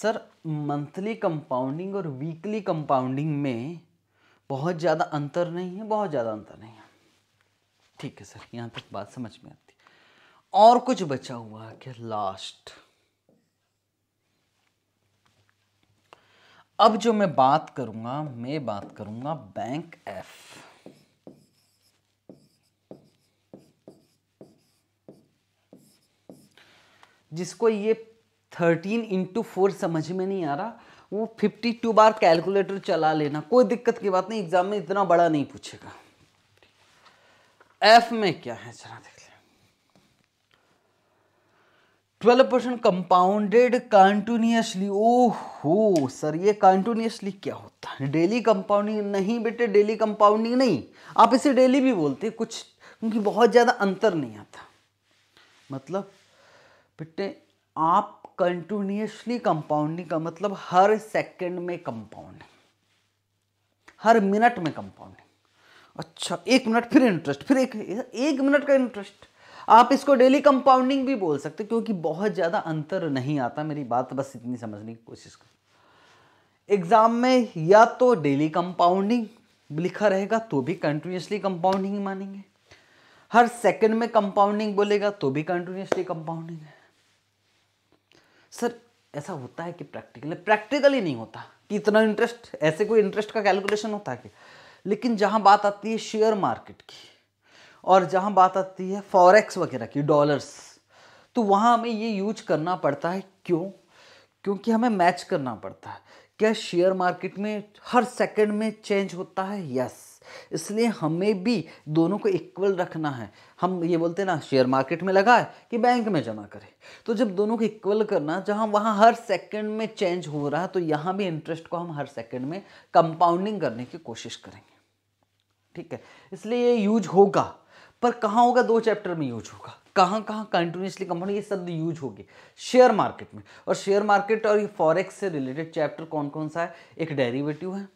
sir monthly compounding और वीकली कंपाउंडिंग में बहुत ज़्यादा अंतर नहीं है बहुत ज़्यादा अंतर नहीं है ठीक है सर यहाँ तक बात समझ में आती और कुछ बचा हुआ है क्या लास्ट अब जो मैं बात करूंगा मैं बात करूंगा बैंक एफ़ जिसको ये थर्टीन इंटू फोर समझ में नहीं आ रहा वो 52 बार कैलकुलेटर चला लेना कोई दिक्कत की बात नहीं एग्जाम में इतना बड़ा नहीं पूछेगा एफ में क्या है जरा देख लें ट्वेल्व परसेंट कंपाउंडेड कंटिन्यूसली ओ हो सर ये कंटिन्यूसली क्या होता है डेली कंपाउंडिंग नहीं बेटे डेली कंपाउंडिंग नहीं आप इसे डेली भी बोलते हैं कुछ क्योंकि बहुत ज़्यादा अंतर नहीं आता मतलब बेटे आप कंटिन्यूसली कंपाउंडिंग का मतलब हर सेकंड में कंपाउंड हर मिनट में कंपाउंडिंग अच्छा एक मिनट फिर इंटरेस्ट फिर एक एक मिनट का इंटरेस्ट आप इसको डेली कंपाउंडिंग भी बोल सकते क्योंकि बहुत ज़्यादा अंतर नहीं आता मेरी बात बस इतनी समझने की कोशिश करो एग्ज़ाम में या तो डेली कंपाउंडिंग लिखा रहेगा तो भी कंटिन्यूसली कंपाउंडिंग मानेंगे हर सेकंड में कंपाउंडिंग बोलेगा तो भी कंटिन्यूसली कंपाउंडिंग है सर ऐसा होता है कि प्रैक्टिकल प्रैक्टिकली नहीं होता कि इतना इंटरेस्ट ऐसे कोई इंटरेस्ट का कैलकुलेशन होता है कि लेकिन जहाँ बात आती है शेयर मार्केट की और जहाँ बात आती है फॉरेक्स वगैरह की डॉलर्स तो वहाँ हमें ये यूज करना पड़ता है क्यों क्योंकि हमें मैच करना पड़ता है क्या शेयर मार्केट में हर सेकंड में चेंज होता है यस इसलिए हमें भी दोनों को इक्वल रखना है हम ये बोलते हैं ना शेयर मार्केट में लगाए कि बैंक में जमा करें तो जब दोनों को इक्वल करना जहाँ वहाँ हर सेकंड में चेंज हो रहा है तो यहाँ भी इंटरेस्ट को हम हर सेकंड में कंपाउंडिंग करने की कोशिश करेंगे ठीक है इसलिए ये यूज होगा पर कहाँ होगा दो चैप्टर में यूज होगा कहाँ कहाँ कंटिन्यूसली कंपाउंड ये शब्द यूज होगी शेयर मार्केट में और शेयर मार्केट और ये फॉरेक्स से रिलेटेड चैप्टर कौन कौन सा है एक डेरिवेटिव है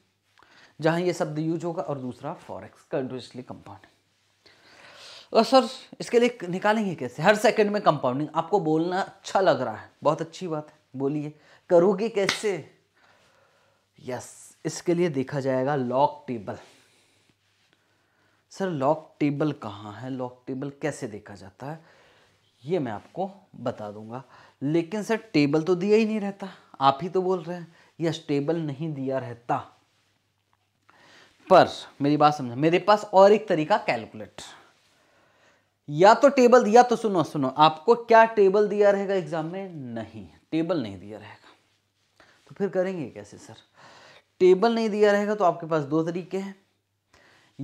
जहां ये शब्द यूज होगा और दूसरा फॉरेक्स कंटिन्यूसली कंपाउंडिंग और सर इसके लिए निकालेंगे कैसे हर सेकंड में कंपाउंडिंग आपको बोलना अच्छा लग रहा है बहुत अच्छी बात है बोलिए करोगे कैसे यस इसके लिए देखा जाएगा log table sir log table कहाँ है लॉक टेबल कैसे देखा जाता है ये मैं आपको बता दूंगा लेकिन सर टेबल तो दिया ही नहीं रहता आप ही तो बोल रहे हैं यस टेबल नहीं दिया रहता पर मेरी बात समझो मेरे पास और एक तरीका कैलकुलेट या तो टेबल दिया तो सुनो सुनो आपको क्या टेबल दिया रहेगा एग्जाम में नहीं टेबल नहीं दिया रहेगा तो फिर करेंगे कैसे सर टेबल नहीं दिया रहेगा तो आपके पास दो तरीके हैं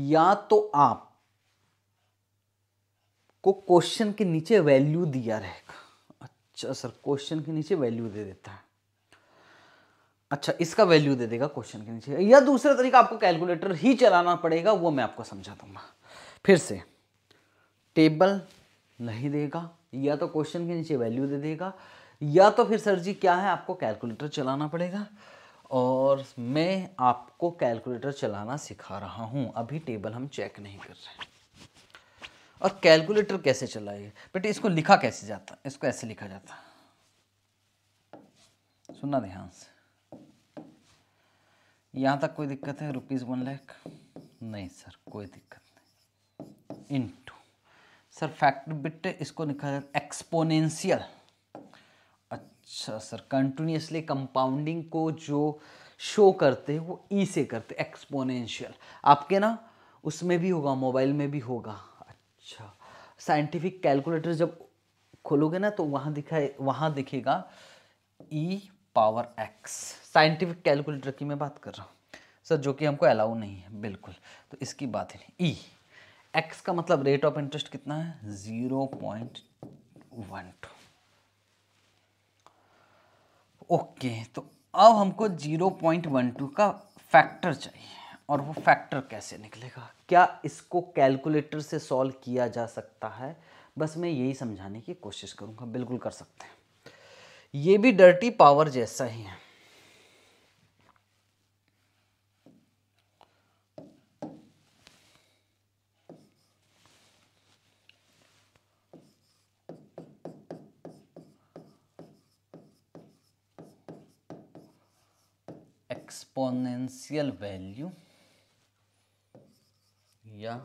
या तो आप को क्वेश्चन के नीचे वैल्यू दिया रहेगा अच्छा सर क्वेश्चन के नीचे वैल्यू दे देता है अच्छा इसका वैल्यू दे देगा क्वेश्चन के नीचे या दूसरा तरीका आपको कैलकुलेटर ही चलाना पड़ेगा वो मैं आपको समझा दूंगा फिर से टेबल नहीं देगा या तो क्वेश्चन के नीचे वैल्यू दे देगा या तो फिर सर जी क्या है आपको कैलकुलेटर चलाना पड़ेगा और मैं आपको कैलकुलेटर चलाना सिखा रहा हूँ अभी टेबल हम चेक नहीं कर रहे और कैलकुलेटर कैसे चलाइए बेटे इसको लिखा कैसे जाता इसको ऐसे लिखा जाता सुनना ध्यान से यहाँ तक कोई दिक्कत है रुपीज़ वन लैख नहीं सर कोई दिक्कत नहीं into sir factor bit इसको निकाल जाता है एक्सपोनेंशियल अच्छा सर कंटिन्यूसली कंपाउंडिंग को जो शो करते हैं वो ई e से करते एक्सपोनेंशियल आपके ना उसमें भी होगा मोबाइल में भी होगा अच्छा साइंटिफिक कैलकुलेटर जब खोलोगे ना तो वहाँ दिखाए वहाँ दिखेगा e e power x scientific calculator की मैं बात कर रहा हूँ सर जो कि हमको अलाउ नहीं है बिल्कुल तो इसकी बात ही नहीं ई एक्स का मतलब रेट ऑफ इंटरेस्ट कितना है zero point one two okay तो अब हमको जीरो पॉइंट वन टू का फैक्टर चाहिए और वो फैक्टर कैसे निकलेगा क्या इसको कैलकुलेटर से सॉल्व किया जा सकता है बस मैं यही समझाने की कोशिश करूँगा बिल्कुल कर सकते हैं ये भी डर्टी पावर जैसा ही है एक्सपोनेंशियल वैल्यू या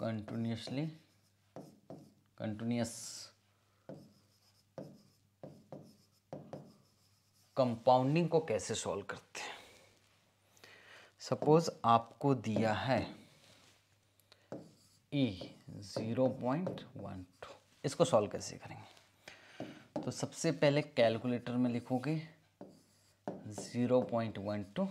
कंटिन्यूसली कंटिन्यूस कंपाउंडिंग को कैसे सॉल्व करते हैं सपोज आपको दिया है e zero point one two इसको सॉल्व कैसे करेंगे तो सबसे पहले कैलकुलेटर में लिखोगे ज़ीरो पॉइंट वन टू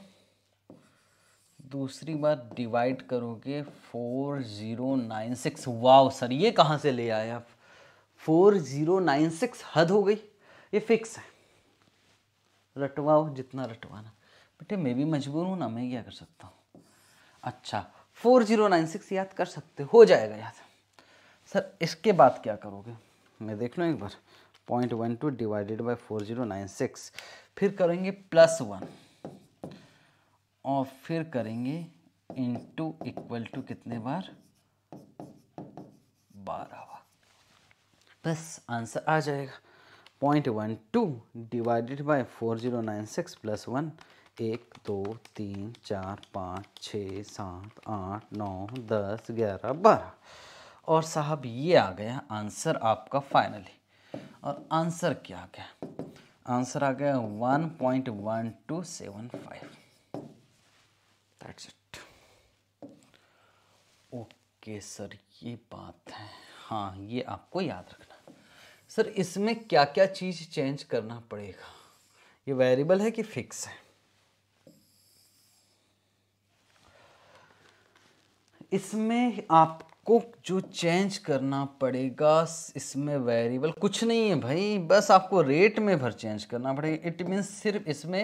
दूसरी बार डिवाइड करोगे four zero nine six wow sir ये कहाँ से ले आए आप फोर ज़ीरो नाइन सिक्स हद हो गई ये फिक्स है रटवाओ जितना रटवाना बेटे मैं भी मजबूर हूँ ना मैं क्या कर सकता हूँ अच्छा फोर ज़ीरो नाइन सिक्स याद कर सकते हो जाएगा याद सर इसके बाद क्या करोगे मैं देख लूँ एक बार point one two divided by four zero nine six फिर करेंगे प्लस वन और फिर करेंगे इंटू इक्वल टू कितने बार बारह बार बस आंसर आ जाएगा point one two divided by four zero nine six plus one एक दो तीन चार पाँच छः सात आठ नौ दस ग्यारह बारह और साहब ये आ गया आंसर आपका फाइनली और आंसर क्या आ गया आंसर आ गया one point one two seven five that's it okay sir ये बात है हाँ ये आपको याद रखना सर इसमें क्या क्या चीज़ चेंज करना पड़ेगा ये वेरिएबल है कि फिक्स है इसमें आपको जो चेंज करना पड़ेगा इसमें वेरिएबल कुछ नहीं है भाई बस आपको रेट में भर चेंज करना पड़ेगा इट मीन्स सिर्फ इसमें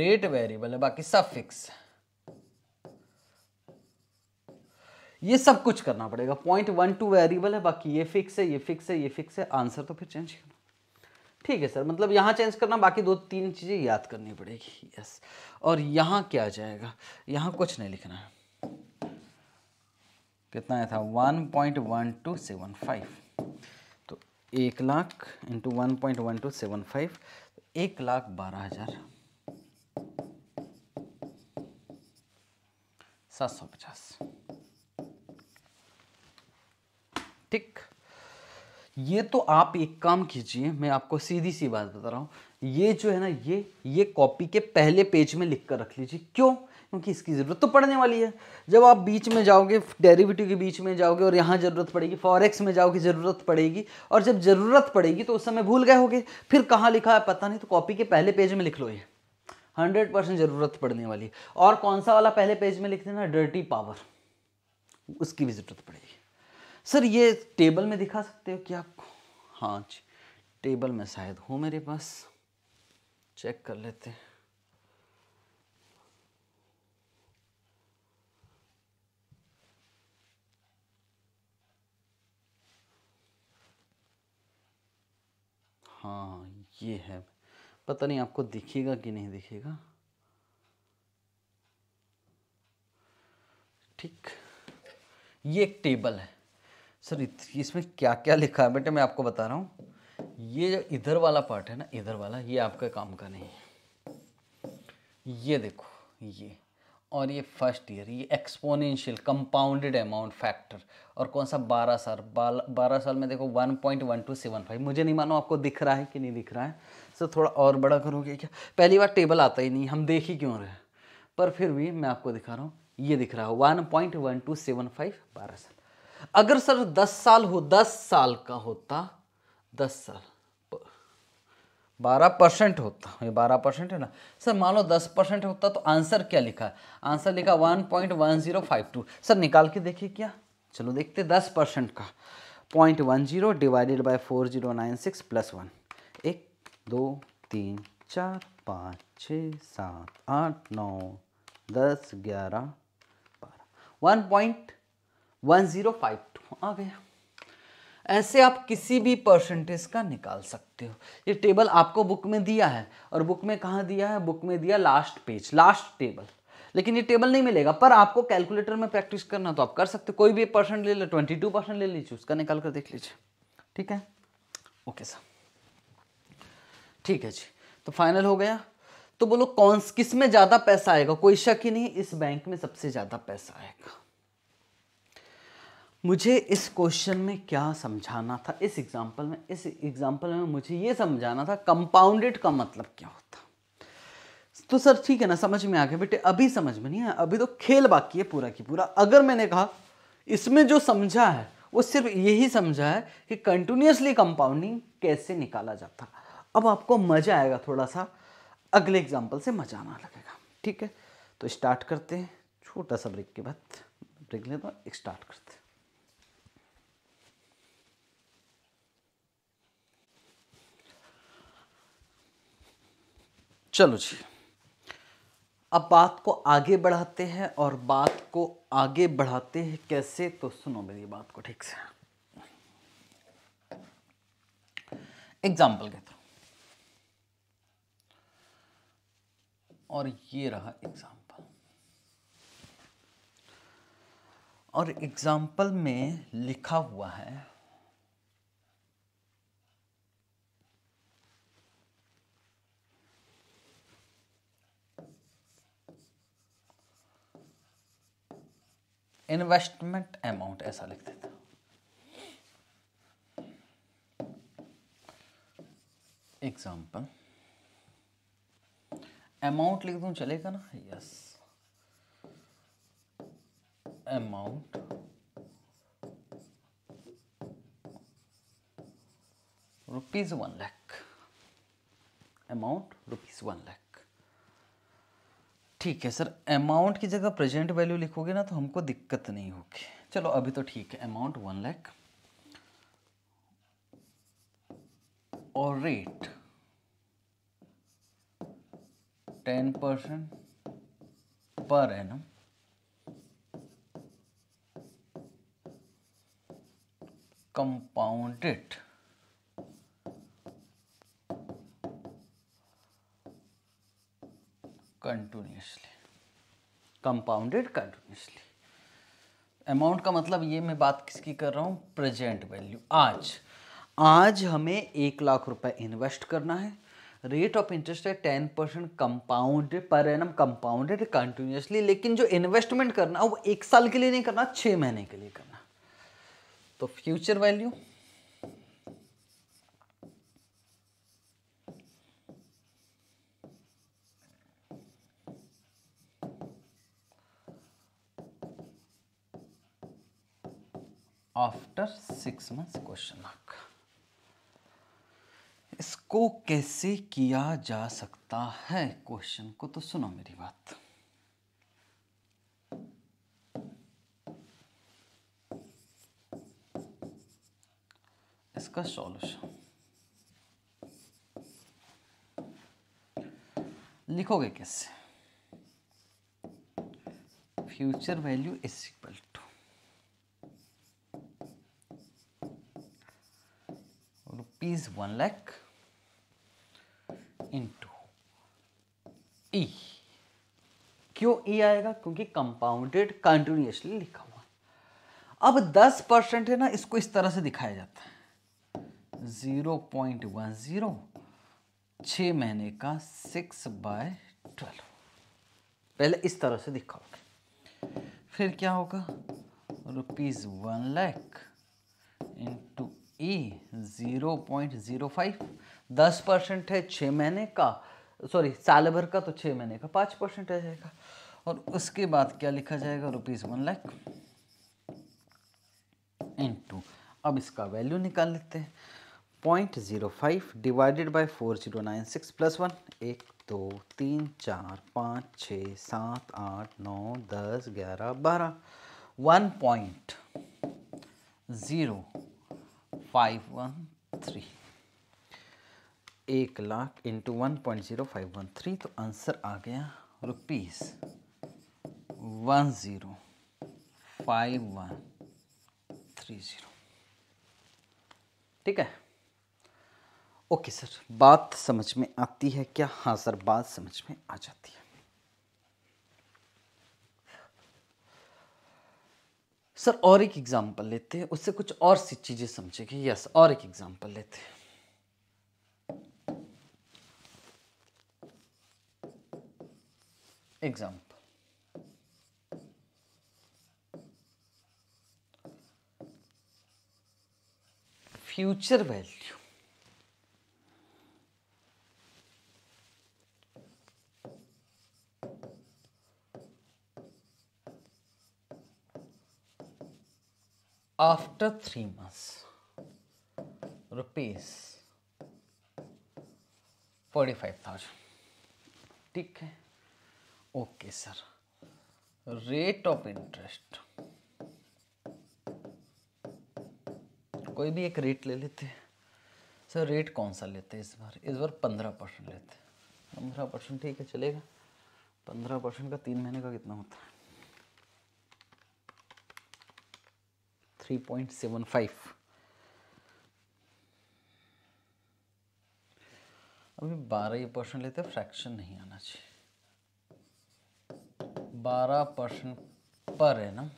रेट वेरिएबल है बाकी सब फिक्स है ये सब कुछ करना पड़ेगा पॉइंट वन टू वेरिएबल है बाकी ये फिक्स है ये फिक्स है ये फिक्स है आंसर तो फिर चेंज करना ठीक है सर मतलब यहाँ चेंज करना बाकी दो तीन चीज़ें याद करनी पड़ेगी यस और यहाँ क्या आ जाएगा यहाँ कुछ नहीं लिखना है कितना है था one point one two seven five तो एक lakh into one point one two seven five एक लाख बारह हज़ार सात सौ पचास टिक ये तो आप एक काम कीजिए मैं आपको सीधी सी बात बता रहा हूँ ये जो है ना ये ये कॉपी के पहले पेज में लिख कर रख लीजिए क्यों क्योंकि इसकी ज़रूरत तो पड़ने वाली है जब आप बीच में जाओगे डेरिवेटिव के बीच में जाओगे और यहाँ ज़रूरत पड़ेगी फॉरेक्स में जाओगे ज़रूरत पड़ेगी और जब ज़रूरत पड़ेगी तो उस समय भूल गए होगे फिर कहाँ लिखा है पता नहीं तो कॉपी के पहले पेज में लिख लो ये हंड्रेड परसेंट ज़रूरत पड़ने वाली और कौन सा वाला पहले पेज में लिख देना डर्टी पावर उसकी भी ज़रूरत पड़ेगी सर ये टेबल में दिखा सकते हो क्या आप हाँ जी टेबल में शायद हो मेरे पास चेक कर लेते हैं हाँ ये है पता नहीं आपको दिखेगा कि नहीं दिखेगा ठीक ये एक टेबल है सर इसमें क्या क्या लिखा है बेटे मैं आपको बता रहा हूँ ये जो इधर वाला पार्ट है ना इधर वाला ये आपका काम का नहीं है ये देखो ये और ये फर्स्ट ईयर ये एक्सपोनेंशियल कंपाउंडेड अमाउंट फैक्टर और कौन सा बारह साल बारह साल में देखो one point one two seven five मुझे नहीं मानो आपको दिख रहा है कि नहीं दिख रहा है सर थोड़ा और बड़ा करोगे क्या पहली बार टेबल आता ही नहीं हम देख ही क्यों रहे पर फिर भी मैं आपको दिखा रहा हूँ ये दिख रहा है one point one two seven five बारह साल अगर सर दस साल हो दस साल का होता दस साल बारह परसेंट होता ये बारह परसेंट है ना सर मान लो दस परसेंट होता तो आंसर क्या लिखा आंसर लिखा one point one zero five two sir निकाल के देखिए क्या चलो देखते दस परसेंट का point one zero divided by four zero nine six plus one एक दो तीन चार पाँच छः सात आठ नौ दस ग्यारह बारह one point one zero five two आ गया ऐसे आप किसी भी परसेंटेज का निकाल सकते हो ये टेबल आपको बुक में दिया है और बुक में कहाँ दिया है बुक में दिया लास्ट पेज लास्ट टेबल लेकिन ये टेबल नहीं मिलेगा पर आपको कैलकुलेटर में प्रैक्टिस करना तो आप कर सकते हो कोई भी परसेंट ले लो ट्वेंटी टू परसेंट ले लीजिए उसका निकाल कर देख लीजिए ठीक है ओके सर ठीक है जी तो फाइनल हो गया तो बोलो कौन किस में ज़्यादा पैसा आएगा कोई शक ही नहीं इस बैंक में सबसे ज़्यादा पैसा आएगा मुझे इस क्वेश्चन में क्या समझाना था इस एग्जाम्पल में इस एग्जाम्पल में मुझे ये समझाना था कंपाउंडेड का मतलब क्या होता तो सर ठीक है ना समझ में आ गया बेटे अभी समझ में नहीं आया अभी तो खेल बाकी है पूरा की पूरा अगर मैंने कहा इसमें जो समझा है वो सिर्फ यही समझा है कि कंटिन्यूसली कंपाउंडिंग कैसे निकाला जाता अब आपको मज़ा आएगा थोड़ा सा अगले एग्जाम्पल से मज़ा आना लगेगा ठीक है तो स्टार्ट करते हैं छोटा सा ब्रेक के बाद ब्रेक ले तो स्टार्ट करते हैं चलो जी अब बात को आगे बढ़ाते हैं और बात को आगे बढ़ाते हैं कैसे तो सुनो मेरी बात को ठीक से एग्जाम्पल के थ्रू और ये रहा एग्जाम्पल और एग्जाम्पल में लिखा हुआ है इन्वेस्टमेंट अमाउंट ऐसा लिख देता एग्जाम्पल अमाउंट लिख दू चलेगा ना yes amount rupees one lakh amount rupees one lakh ठीक है सर अमाउंट की जगह प्रेजेंट वैल्यू लिखोगे ना तो हमको दिक्कत नहीं होगी चलो अभी तो ठीक है अमाउंट वन लैख और रेट टेन परसेंट पर ना compounded continuously compounded continuously amount का मतलब ये मैं बात किसकी कर रहा हूँ प्रेजेंट वैल्यू आज आज हमें एक लाख रुपए इन्वेस्ट करना है रेट ऑफ इंटरेस्ट है टेन परसेंट कंपाउंड पर एनम कंपाउंडेड कंटिन्यूसली लेकिन जो इन्वेस्टमेंट करना वो एक साल के लिए नहीं करना छः महीने के लिए करना तो future value after six months question mark इसको कैसे किया जा सकता है क्वेश्चन को तो सुनो मेरी बात इसका सॉल्यूशन लिखोगे कैसे future value is equal rupees one lakh into e क्यों ई e आएगा क्योंकि कंपाउंडेड कंटिन्यूसली लिखा हुआ अब दस परसेंट है ना इसको इस तरह से दिखाया जाता है जीरो पॉइंट वन जीरो छ महीने का सिक्स बाय ट्वेल्व पहले इस तरह से दिखाओगे फिर क्या होगा rupees one lakh into e zero point zero five दस परसेंट है छः महीने का सॉरी साल भर का तो छः महीने का पाँच परसेंट आ जाएगा और उसके बाद क्या लिखा जाएगा rupees one lakh into अब इसका वैल्यू निकाल लेते हैं point zero five divided by four zero nine six plus one एक दो तीन चार पाँच छ सात आठ नौ दस ग्यारह बारह one point zero five one three एक lakh into one point zero five one three तो आंसर आ गया rupees one zero five one three zero ठीक है ओके सर बात समझ में आती है क्या हाँ सर बात समझ में आ जाती है सर और एक एग्जांपल लेते हैं उससे कुछ और सी चीज़ें समझेंगे यस और एक एग्जांपल लेते हैं example future value after rupees months rupees thousand ठीक है okay sir rate of interest कोई भी एक रेट ले लेते सर रेट कौन सा लेते हैं इस बार इस बार पंद्रह परसेंट लेते पंद्रह परसेंट ठीक है चलेगा पंद्रह परसेंट का तीन महीने का कितना होता है 3.75 अभी 12 ये परसेंट लेते हैं फ्रैक्शन नहीं आना चाहिए 12 परसेंट पर है ना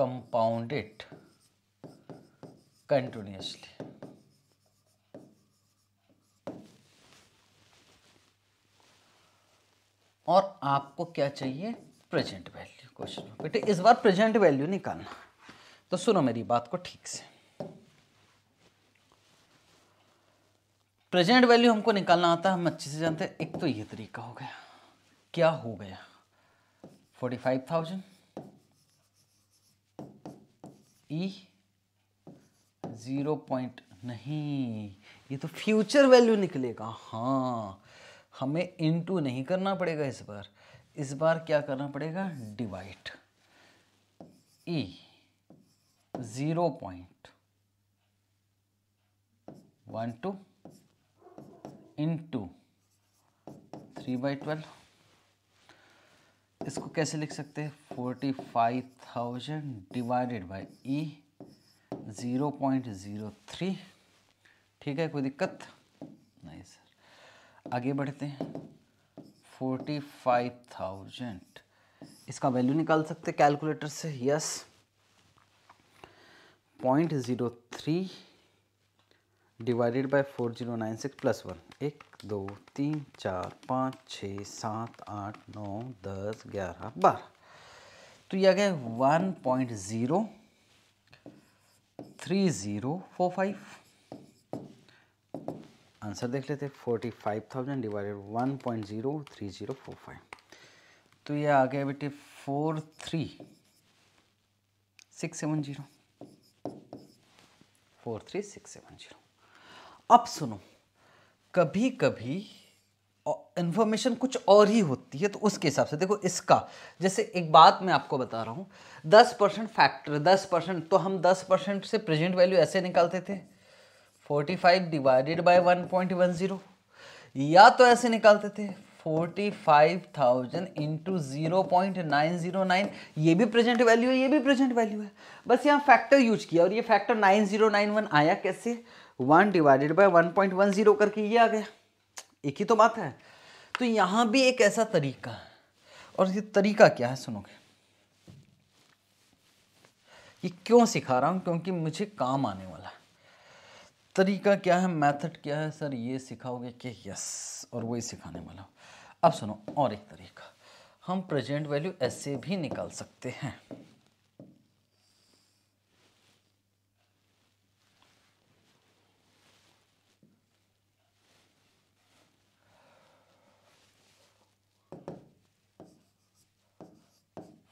कंपाउंडेड कंटिन्यूसली और आपको क्या चाहिए प्रेजेंट वैल्यू क्वेश्चन बेटे इस बार प्रेजेंट वैल्यू निकालना तो सुनो मेरी बात को ठीक से प्रेजेंट वैल्यू हमको निकालना आता है हम अच्छे से जानते हैं एक तो ये तरीका हो गया क्या हो गया forty five thousand e zero point नहीं ये तो फ्यूचर वैल्यू निकलेगा हाँ हमें इनटू नहीं करना पड़ेगा इस बार इस बार क्या करना पड़ेगा divide e zero point one two into three by twelve इसको कैसे लिख सकते हैं forty five thousand divided by e zero point zero three ठीक है कोई दिक्कत नहीं सर आगे बढ़ते हैं फोर्टी फाइव थाउजेंड इसका वैल्यू निकाल सकते कैलकुलेटर से yes point zero three divided by four zero nine six plus one एक दो तीन चार पाँच छः सात आठ नौ दस ग्यारह बारह तो यह आ गया one point zero three zero four five answer देख लेते forty five thousand divided one point zero three zero four five तो ये आ गया बेटे four three six seven zero four three six seven zero अब सुनो कभी कभी इन्फॉर्मेशन कुछ और ही होती है तो उसके हिसाब से देखो इसका जैसे एक बात मैं आपको बता रहा हूँ दस परसेंट फैक्टर दस परसेंट तो हम दस परसेंट से प्रेजेंट वैल्यू ऐसे निकालते थे forty five divided by one point one zero या तो ऐसे निकालते थे forty five thousand into zero point nine zero nine ये भी प्रेजेंट वैल्यू है ये भी प्रेजेंट वैल्यू है बस यहाँ फैक्टर यूज किया और ये factor nine zero nine one आया कैसे one divided by one point one zero करके ये आ गया एक ही तो बात है तो यहाँ भी एक ऐसा तरीका और ये तरीका क्या है सुनोगे ये क्यों सिखा रहा हूँ क्योंकि मुझे काम आने वाला है तरीका क्या है मेथड क्या है सर ये सिखाओगे कि यस और वही सिखाने वाला अब सुनो और एक तरीका हम प्रेजेंट वैल्यू ऐसे भी निकाल सकते हैं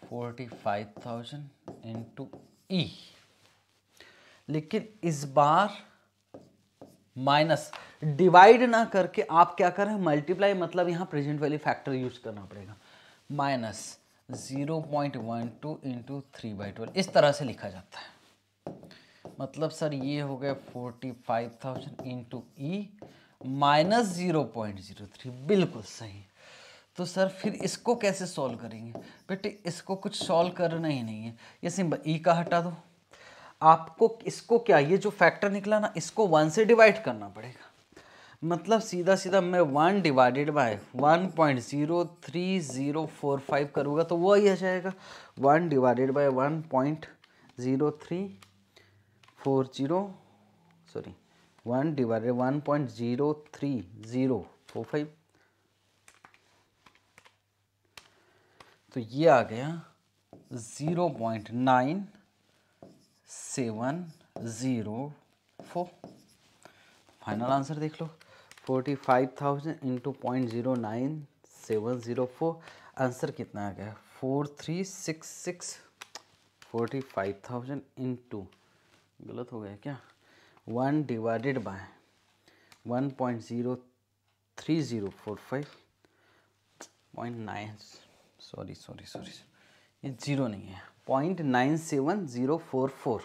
forty five thousand into e लेकिन इस बार माइनस डिवाइड ना करके आप क्या करें मल्टीप्लाई मतलब यहाँ प्रेजेंट वैल्यू फैक्टर यूज करना पड़ेगा minus zero point one two into three by twelve इस तरह से लिखा जाता है मतलब सर ये हो गया forty five thousand into e minus zero point zero three बिल्कुल सही तो सर फिर इसको कैसे सॉल्व करेंगे बेटे इसको कुछ सॉल्व करना ही नहीं है ये सिंबल ई का हटा दो आपको इसको क्या ये जो फैक्टर निकला ना इसको वन से डिवाइड करना पड़ेगा मतलब सीधा सीधा मैं one divided by one point zero three zero four five करूँगा तो वही आ जाएगा one divided by one point zero three four zero sorry one divided one point zero three zero four five तो ये आ गया zero point nine seven zero four final answer देख लो forty five thousand into point zero nine seven zero four answer कितना आ गया four three six six forty five thousand into गलत हो गया क्या one divided by one point zero three zero four five point nine sorry sorry sorry ये zero नहीं है point nine seven zero four four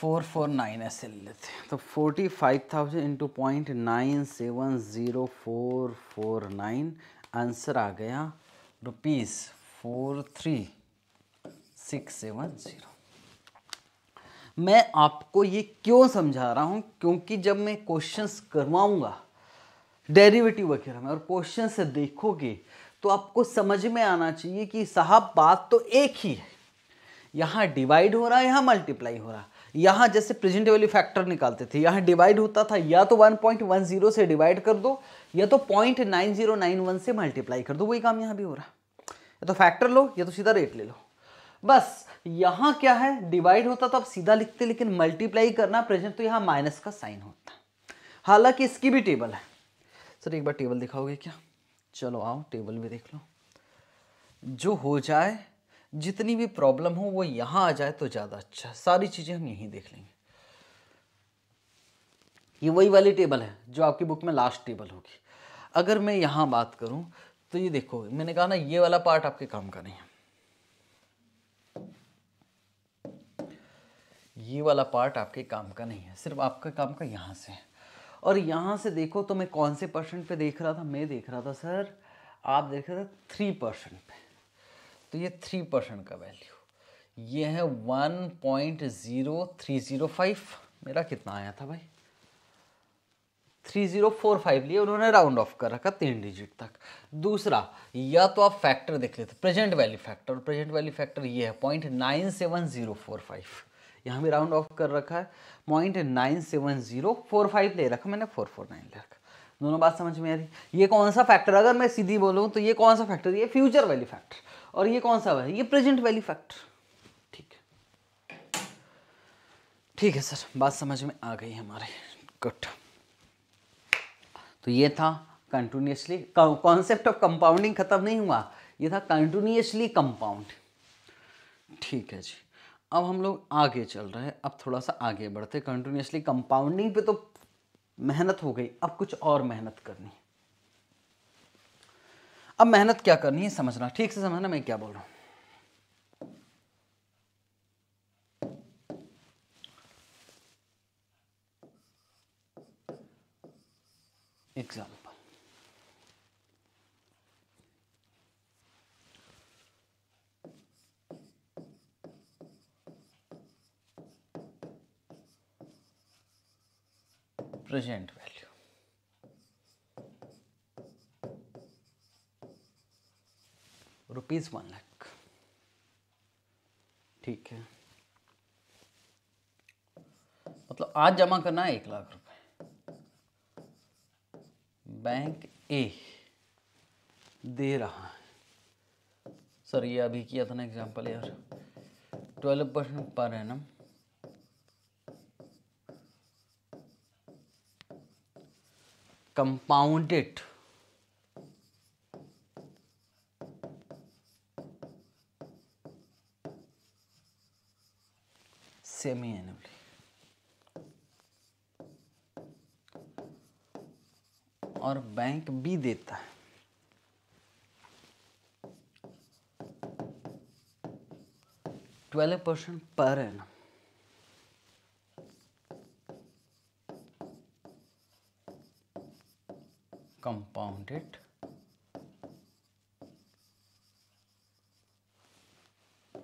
four four nine ऐसे ले लेते हैं तो forty five thousand into point nine seven zero four four nine answer आ गया rupees four three six seven zero मैं आपको ये क्यों समझा रहा हूँ क्योंकि जब मैं क्वेश्चंस करवाऊँगा डेरिवेटिव वगैरह में और क्वेश्चन से देखोगे तो आपको समझ में आना चाहिए कि साहब बात तो एक ही है यहाँ डिवाइड हो रहा है यहाँ मल्टीप्लाई हो रहा है यहाँ जैसे प्रेजेंट वैल्यू फैक्टर निकालते थे यहाँ डिवाइड होता था या तो 1.10 से डिवाइड कर दो या तो 0.9091 से मल्टीप्लाई कर दो वही काम यहाँ भी हो रहा है या तो फैक्टर लो या तो सीधा रेट ले लो बस यहाँ क्या है डिवाइड होता तो आप सीधा लिखते लेकिन मल्टीप्लाई करना प्रेजेंट तो यहाँ माइनस का साइन होता हालांकि इसकी भी टेबल है सर एक बार टेबल दिखाओगे क्या चलो आओ टेबल में देख लो जो हो जाए जितनी भी प्रॉब्लम हो वो यहाँ आ जाए तो ज़्यादा अच्छा सारी चीज़ें हम यहीं देख लेंगे ये वही वाली टेबल है जो आपकी बुक में लास्ट टेबल होगी अगर मैं यहाँ बात करूँ तो ये देखो मैंने कहा ना ये वाला पार्ट आपके काम का नहीं है ये वाला पार्ट आपके काम का नहीं है सिर्फ आपका काम का यहाँ से है और यहाँ से देखो तो मैं कौन से परसेंट पे देख रहा था मैं देख रहा था सर आप देख रहे थे थ्री परसेंट पे तो ये थ्री परसेंट का वैल्यू ये है one point zero three zero five मेरा कितना आया था भाई थ्री जीरो फोर फाइव लिए उन्होंने राउंड ऑफ कर रखा तीन डिजिट तक दूसरा या तो आप फैक्टर देख लेते present value factor present value factor ये है point nine seven zero four five यहाँ भी राउंड ऑफ कर रखा है point nine seven zero four five ले रखा मैंने फोर फोर नाइन ले रखा दोनों बात समझ में आ रही ये कौन सा फैक्टर अगर मैं सीधी बोलूँ तो ये कौन सा फैक्टर ये फ्यूचर वैल्यू फैक्टर और ये कौन सा है ये प्रेजेंट वैल्यू फैक्टर ठीक है ठीक है सर बात समझ में आ गई हमारे गुड तो ये था कंटिन्यूसली कॉन्सेप्ट ऑफ कंपाउंडिंग खत्म नहीं हुआ ये था कंटिन्यूसली कंपाउंड ठीक है जी अब हम लोग आगे चल रहे हैं अब थोड़ा सा आगे बढ़ते कंटिन्यूसली कंपाउंडिंग पे तो मेहनत हो गई अब कुछ और मेहनत करनी है अब मेहनत क्या करनी है समझना ठीक से समझना मैं क्या बोल रहा हूं exam present value. Rupees one lakh ठीक है मतलब आज जमा करना है एक लाख रुपए बैंक ए दे रहा है सर ये अभी किया था ना एग्जांपल यार ट्वेल्व परसेंट पर है ना कंपाउंडेड सेमी एनबली और बैंक भी देता है ट्वेल्व परसेंट पर एनम compound it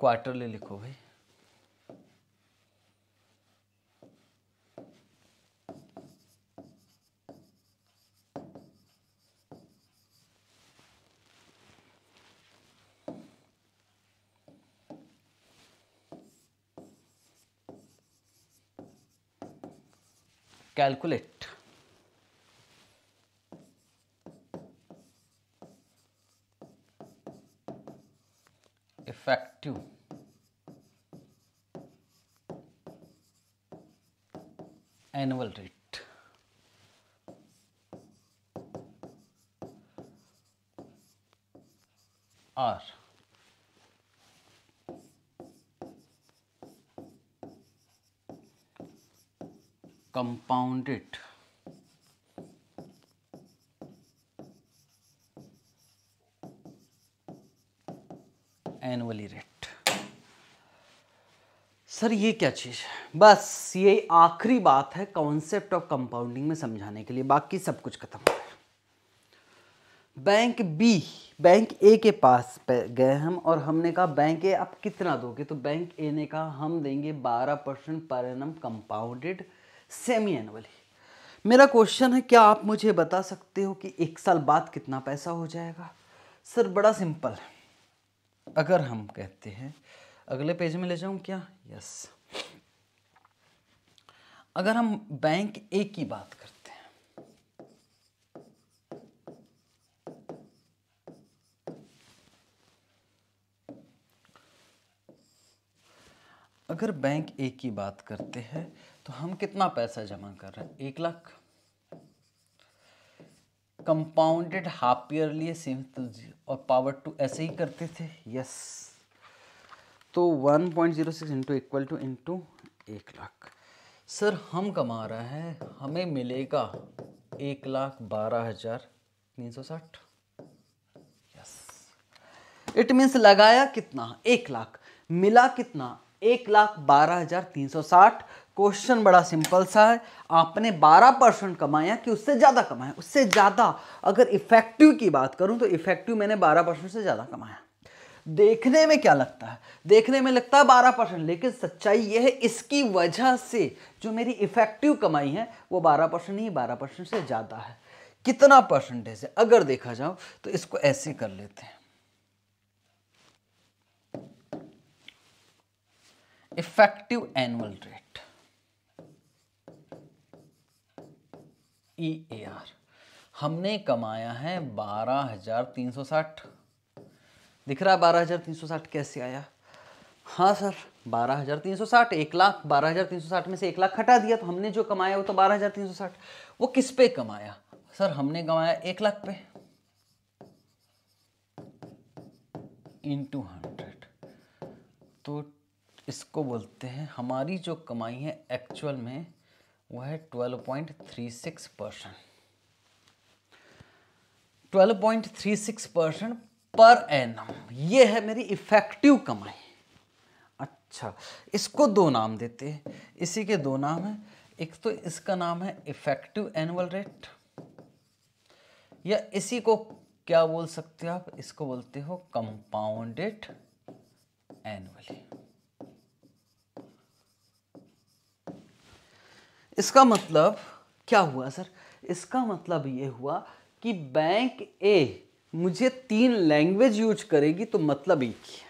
क्वार्टरली लिखो भाई calculate 2 annual rate. or compounded sir ये क्या चीज़ बस ये आखिरी बात है कॉन्सेप्ट ऑफ कंपाउंडिंग में समझाने के लिए बाकी सब कुछ खत्म हो गया बैंक बी बैंक ए के पास गए हम और हमने कहा बैंक ए आप कितना दोगे तो बैंक ए ने कहा हम देंगे बारह परसेंट पर एनम कंपाउंडेड सेमी एनुअली मेरा क्वेश्चन है क्या आप मुझे बता सकते हो कि एक साल बाद कितना पैसा हो जाएगा सर बड़ा सिंपल है अगर हम कहते हैं अगले पेज में ले जाऊं क्या यस अगर हम बैंक ए की बात करते हैं अगर बैंक ए की बात करते हैं तो हम कितना पैसा जमा कर रहे हैं एक lakh compounded half yearly same और पावर टू ऐसे ही करते थे यस तो 1.06 point zero six into equal to into एक लाख सर हम कमा रहे हैं हमें मिलेगा एक लाख बारह हज़ार तीन सौ साठ यस इट मीन्स लगाया कितना एक लाख मिला कितना एक लाख बारह हज़ार तीन सौ साठ क्वेश्चन बड़ा सिंपल सा है आपने बारह परसेंट कमाया कि उससे ज़्यादा कमाया उससे ज़्यादा अगर इफ़ेक्टिव की बात करूं तो इफ़ेक्टिव मैंने बारह परसेंट से ज़्यादा कमाया देखने में क्या लगता है देखने में लगता है बारह परसेंट लेकिन सच्चाई यह है इसकी वजह से जो मेरी इफेक्टिव कमाई है वो बारह परसेंट नहीं बारह परसेंट से ज़्यादा है कितना परसेंटेज है अगर देखा जाओ तो इसको ऐसे कर लेते हैं effective annual rate E A R हमने कमाया है बारह हजार तीन सौ साठ दिख रहा है बारह हज़ार तीन सौ साठ कैसे आया हाँ सर बारह हज़ार तीन सौ साठ एक लाख बारह हज़ार तीन सौ साठ में से एक लाख हटा दिया तो हमने जो कमाया वो तो बारह हज़ार तीन सौ साठ वो किस पे कमाया सर हमने कमाया एक लाख पे इन टू हंड्रेड तो इसको बोलते हैं हमारी जो कमाई है एक्चुअल में वो है twelve point three six percent twelve point three six percent पर एन ये है मेरी इफेक्टिव कमाई अच्छा इसको दो नाम देते हैं इसी के दो नाम हैं एक तो इसका नाम है इफेक्टिव एनुअल रेट या इसी को क्या बोल सकते हो आप इसको बोलते हो कंपाउंडेड एनुअली इसका मतलब क्या हुआ सर इसका मतलब ये हुआ कि बैंक ए मुझे तीन लैंग्वेज यूज करेगी तो मतलब एक ही है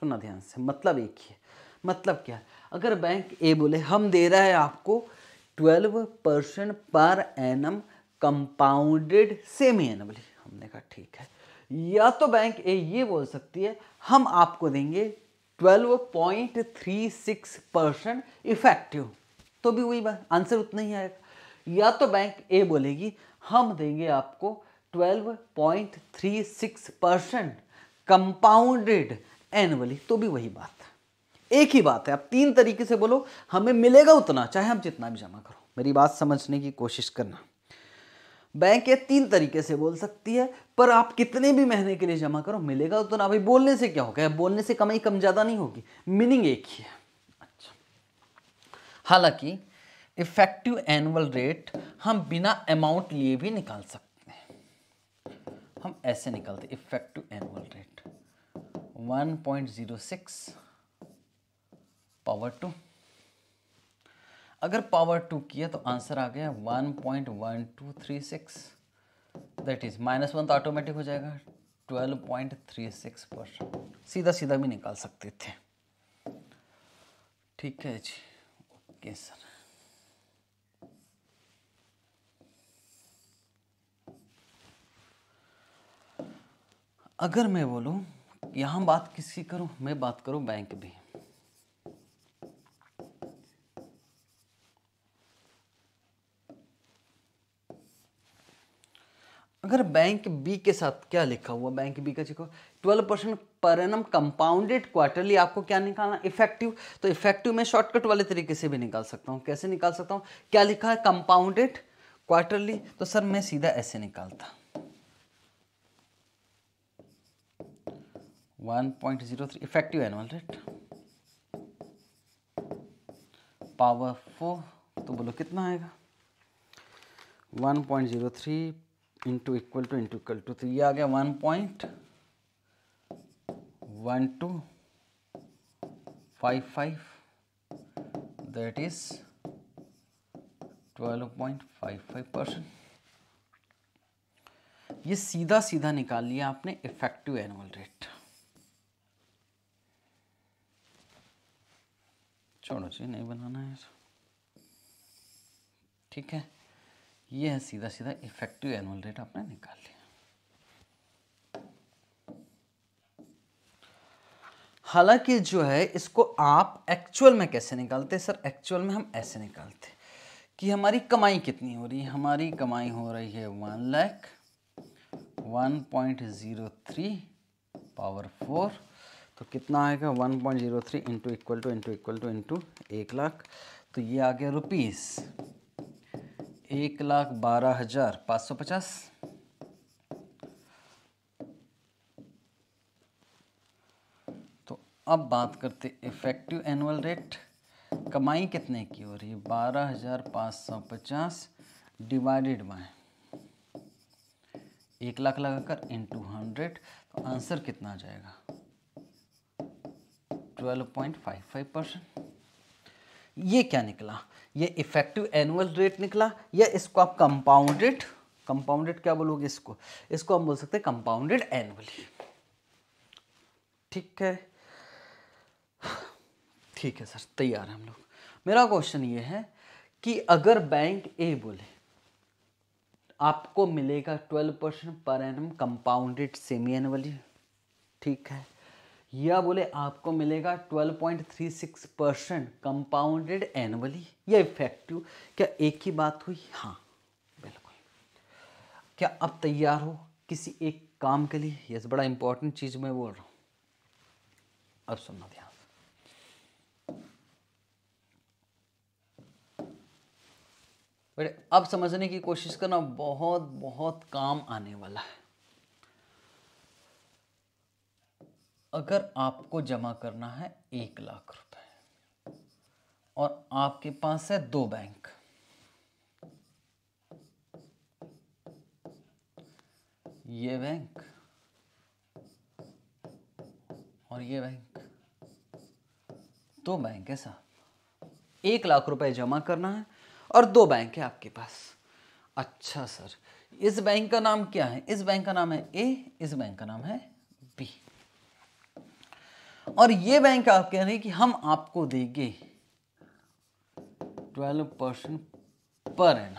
सुना ध्यान से मतलब एक ही है मतलब क्या अगर बैंक ए बोले हम दे रहा है आपको ट्वेल्व परसेंट पर annum compounded semi annually हमने कहा ठीक है या तो बैंक ए ये बोल सकती है हम आपको देंगे 12.36 परसेंट इफेक्टिव तो भी वही बात आंसर उतना ही आएगा या तो बैंक ए बोलेगी हम देंगे आपको 12.36 परसेंट कंपाउंडेड एनुअली तो भी वही बात है एक ही बात है आप तीन तरीके से बोलो हमें मिलेगा उतना चाहे हम जितना भी जमा करो मेरी बात समझने की कोशिश करना बैंक ये तीन तरीके से बोल सकती है पर आप कितने भी महीने के लिए जमा करो मिलेगा उतना भाई बोलने से क्या होगा बोलने से कमाई कम ज़्यादा नहीं होगी मीनिंग एक ही है अच्छा हालांकि इफेक्टिव एनुअल रेट हम बिना अमाउंट लिए भी निकाल सकते हम ऐसे निकालते effective annual rate 1.06 power two अगर पावर टू किया तो आंसर आ गया 1.1236 दैट इज माइनस वन तो ऑटोमेटिक हो जाएगा 12.36 पर सीधा सीधा भी निकाल सकते थे ठीक है जी ओके सर अगर मैं बोलू यहां बात किसकी करूं मैं बात करूं बैंक भी अगर बैंक बी के साथ क्या लिखा हुआ बैंक बी का देखो 12 परसेंट पर एनम कंपाउंडेड क्वार्टरली आपको क्या निकालना इफेक्टिव तो इफेक्टिव मैं शॉर्टकट वाले तरीके से भी निकाल सकता हूँ कैसे निकाल सकता हूँ क्या लिखा है कंपाउंडेड क्वार्टरली तो सर मैं सीधा ऐसे निकालता 1.03 effective annual rate power four तो बोलो कितना आएगा 1.03 point zero three into equal to into equal to तो ये आ गया one point one two five five that is twelve point five five percent ये सीधा सीधा निकाल लिया आपने इफेक्टिव एनुअल रेट छोड़ो जी नहीं बनाना है ठीक है ये है सीधा सीधा इफेक्टिव एनुअल रेट आपने निकाल लिया हालांकि जो है इसको आप एक्चुअल में कैसे निकालते सर एक्चुअल में हम ऐसे निकालते कि हमारी कमाई कितनी हो रही है हमारी कमाई हो रही है one lakh one point zero three power four तो कितना आएगा one point zero three into equal to into equal to into एक लाख तो ये आ गया रुपीस एक लाख बारह हज़ार पाँच सौ पचास तो अब बात करते इफ़ेक्टिव एनुअल रेट कमाई कितने की हो रही है बारह हज़ार पाँच सौ पचास डिवाइडेड बाय एक लाख लगाकर इंटू हंड्रेड तो आंसर कितना आ जाएगा 12.55 परसेंट ये क्या निकला ये इफेक्टिव एनुअल रेट निकला या इसको आप कंपाउंडेड कंपाउंडेड क्या बोलोगे इसको इसको हम बोल सकते हैं कंपाउंडेड एनुअली ठीक है ठीक है सर तैयार है हम लोग मेरा क्वेश्चन ये है कि अगर बैंक ए बोले आपको मिलेगा 12 परसेंट पर एनम कंपाउंडेड सेमी एनुअली ठीक है या बोले आपको मिलेगा 12.36 परसेंट कंपाउंडेड एनुअली या इफेक्टिव क्या एक ही बात हुई हाँ बिल्कुल क्या आप तैयार हो किसी एक काम के लिए यस बड़ा इंपॉर्टेंट चीज़ मैं बोल रहा हूँ अब सुनना ध्यान अब समझने की कोशिश करना बहुत बहुत काम आने वाला है अगर आपको जमा करना है एक लाख रुपए और आपके पास है दो बैंक ये बैंक और ये बैंक दो बैंक है साहब एक लाख रुपए जमा करना है और दो बैंक है आपके पास अच्छा सर इस बैंक का नाम क्या है इस बैंक का नाम है ए इस बैंक का नाम है और ये बैंक आप कह रहे हैं कि हम आपको देंगे ट्वेल्व परसेंट पर एन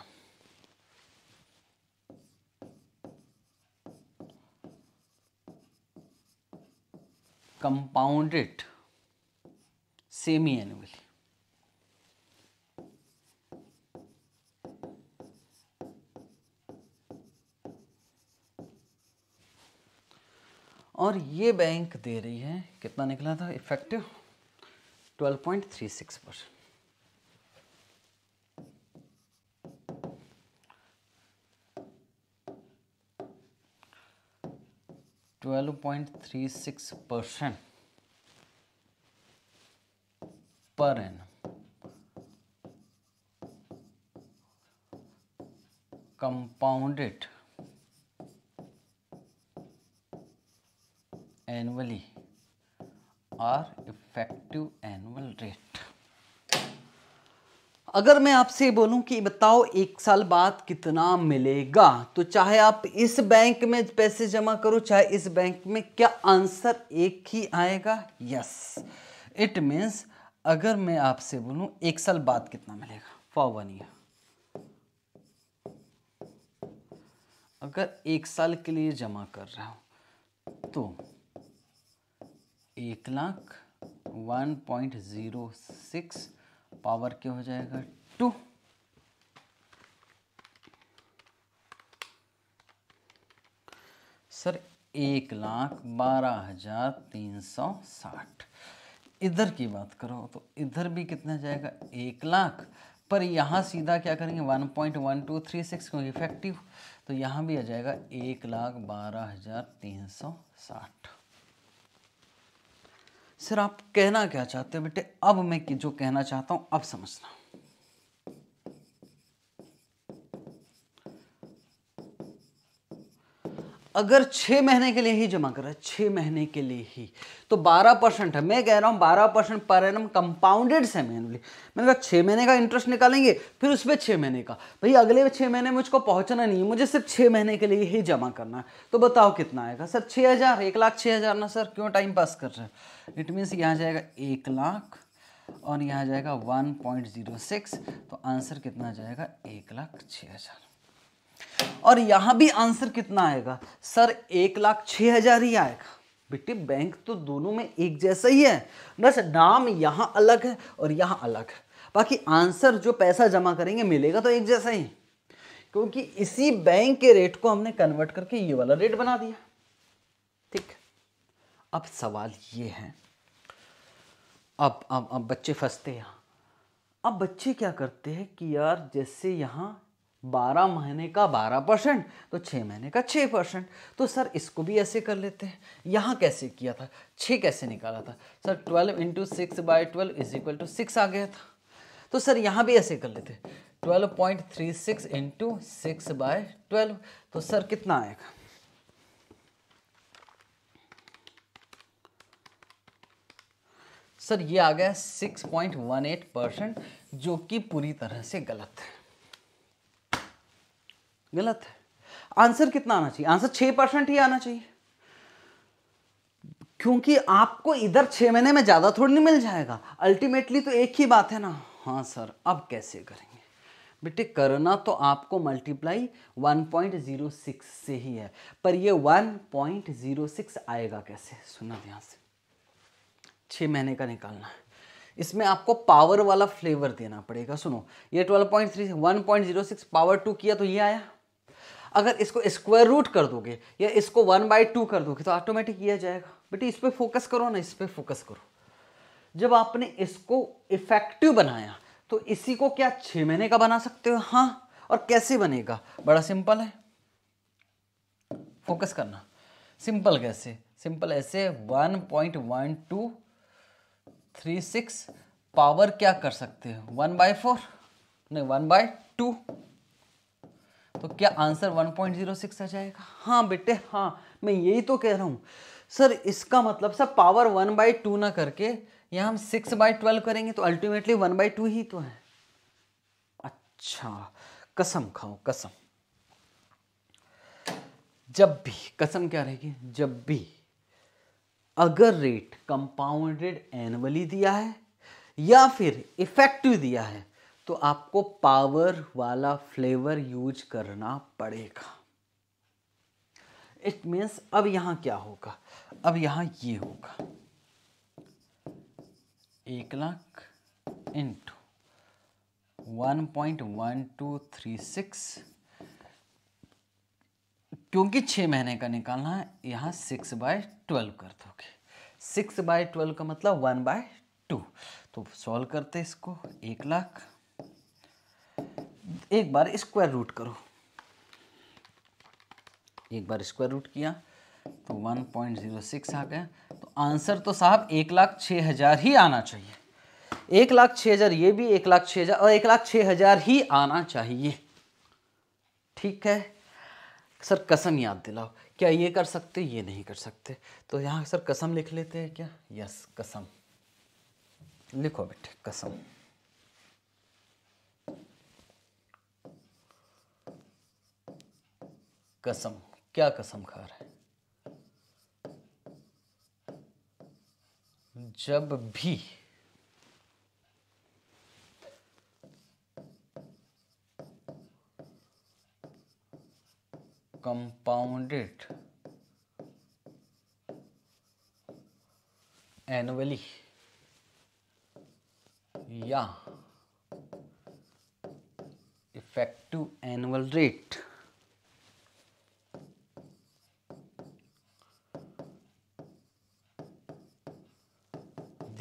कंपाउंडेड सेमी एनुअली और ये बैंक दे रही है कितना निकला था effective 12.36 percent twelve point three six percent पर एन कंपाउंडेड एनुअली और इफेक्टिव एनुअल रेट अगर मैं आपसे बोलूं कि बताओ एक साल बाद कितना मिलेगा तो चाहे आप इस बैंक में पैसे जमा करो चाहे इस बैंक में क्या आंसर एक ही आएगा यस इट मीन्स अगर मैं आपसे बोलूं एक साल बाद कितना मिलेगा फॉर वन ईयर अगर एक साल के लिए जमा कर रहा हूं तो एक lakh one point zero six power क्या हो जाएगा टू सर एक लाख बारह हजार तीन सौ साठ इधर की बात करो तो इधर भी कितना जाएगा एक लाख पर यहाँ सीधा क्या करेंगे one point one two three six क्योंकि इफेक्टिव तो यहाँ भी आ जाएगा एक लाख बारह हजार तीन सौ साठ सर आप कहना क्या चाहते हो बेटे अब मैं जो कहना चाहता हूँ अब समझना अगर छः महीने के लिए ही जमा करा छः महीने के लिए ही तो 12 परसेंट है मैं कह रहा हूँ 12 परसेंट पर एनम कंपाउंडेड से मैनुअली मैंने कहा छः महीने का इंटरेस्ट निकालेंगे फिर उस पर छः महीने का भाई अगले छः महीने मुझको पहुँचना नहीं है मुझे सिर्फ छः महीने के लिए ही जमा करना है तो बताओ कितना आएगा सर छः हज़ार एक लाख छः हज़ार ना सर क्यों टाइम पास कर रहे हैं इट मीन्स यहाँ जाएगा एक लाख और यहाँ जाएगा वन पॉइंट जीरो सिक्स तो आंसर कितना जाएगा एक लाख छः हज़ार और यहाँ भी आंसर कितना आएगा सर एक लाख छः हजार ही आएगा बेटे बैंक तो दोनों में एक जैसा ही है बस नाम यहाँ अलग है और यहाँ अलग है बाकी आंसर जो पैसा जमा करेंगे मिलेगा तो एक जैसा ही क्योंकि इसी बैंक के रेट को हमने कन्वर्ट करके ये वाला रेट बना दिया ठीक अब सवाल ये है अब अब अब बच्चे फंसते यहाँ अब बच्चे क्या करते हैं कि यार जैसे यहाँ बारह महीने का बारह परसेंट तो छः महीने का छः परसेंट तो सर इसको भी ऐसे कर लेते हैं यहाँ कैसे किया था छः कैसे निकाला था sir twelve into six by twelve is equal to six आ गया था तो सर यहाँ भी ऐसे कर लेते twelve point three six into six by twelve तो सर कितना आएगा सर ये आ गया six point one eight percent जो कि पूरी तरह से गलत है गलत है आंसर कितना आना चाहिए आंसर छह परसेंट ही आना चाहिए क्योंकि आपको इधर छह महीने में ज़्यादा थोड़ी नहीं मिल जाएगा अल्टीमेटली तो एक ही बात है ना हाँ सर अब कैसे करेंगे बेटे करना तो आपको मल्टीप्लाई 1.06 से ही है पर ये 1.06 आएगा कैसे सुना ध्यान से छ महीने का निकालना इसमें आपको पावर वाला फ्लेवर देना पड़ेगा सुनो ये 12.3 1.06 पावर टू किया तो ये आया अगर इसको स्क्वायर रूट कर दोगे या इसको वन बाई टू कर दोगे तो ऑटोमेटिक किया जाएगा बेटे इस पर फोकस करो ना इस पर फोकस करो जब आपने इसको इफेक्टिव बनाया तो इसी को क्या छः महीने का बना सकते हो हाँ और कैसे बनेगा बड़ा सिंपल है फोकस करना सिंपल कैसे सिंपल ऐसे one point one two three six power क्या कर सकते हैं वन बाय फोर नहीं वन बाय टू तो क्या आंसर 1.06 आ जाएगा हाँ बेटे हाँ मैं यही तो कह रहा हूँ सर इसका मतलब sir power one by two ना करके यहाँ हम सिक्स बाई ट्वेल्व करेंगे तो अल्टीमेटली वन बाई टू ही तो है अच्छा कसम खाओ कसम जब भी कसम क्या रहेगी जब भी अगर रेट कंपाउंडेड एनुअली दिया है या फिर इफेक्टिव दिया है तो आपको पावर वाला फ्लेवर यूज करना पड़ेगा इट मीन्स अब यहां क्या होगा अब यहां ये होगा एक lakh into one point one two three six क्योंकि छः महीने का निकालना है यहाँ सिक्स बाय ट्वेल्व कर दोगे सिक्स बाय ट्वेल्व का मतलब वन बाय टू तो सॉल्व करते इसको एक लाख एक बार स्क्वायर रूट करो एक बार स्क्वायर रूट किया तो 1.06 आ गया तो आंसर तो साहब एक लाख छः हज़ार ही आना चाहिए एक लाख छः हज़ार ये भी एक लाख छः हज़ार और एक लाख छः हज़ार ही आना चाहिए ठीक है सर कसम याद दिलाओ क्या ये कर सकते ये नहीं कर सकते तो यहाँ सर कसम लिख लेते हैं क्या यस कसम लिखो बेटे कसम कसम क्या कसम खा रहा है जब भी कंपाउंडेड एनुअली या इफेक्टिव एनुअल रेट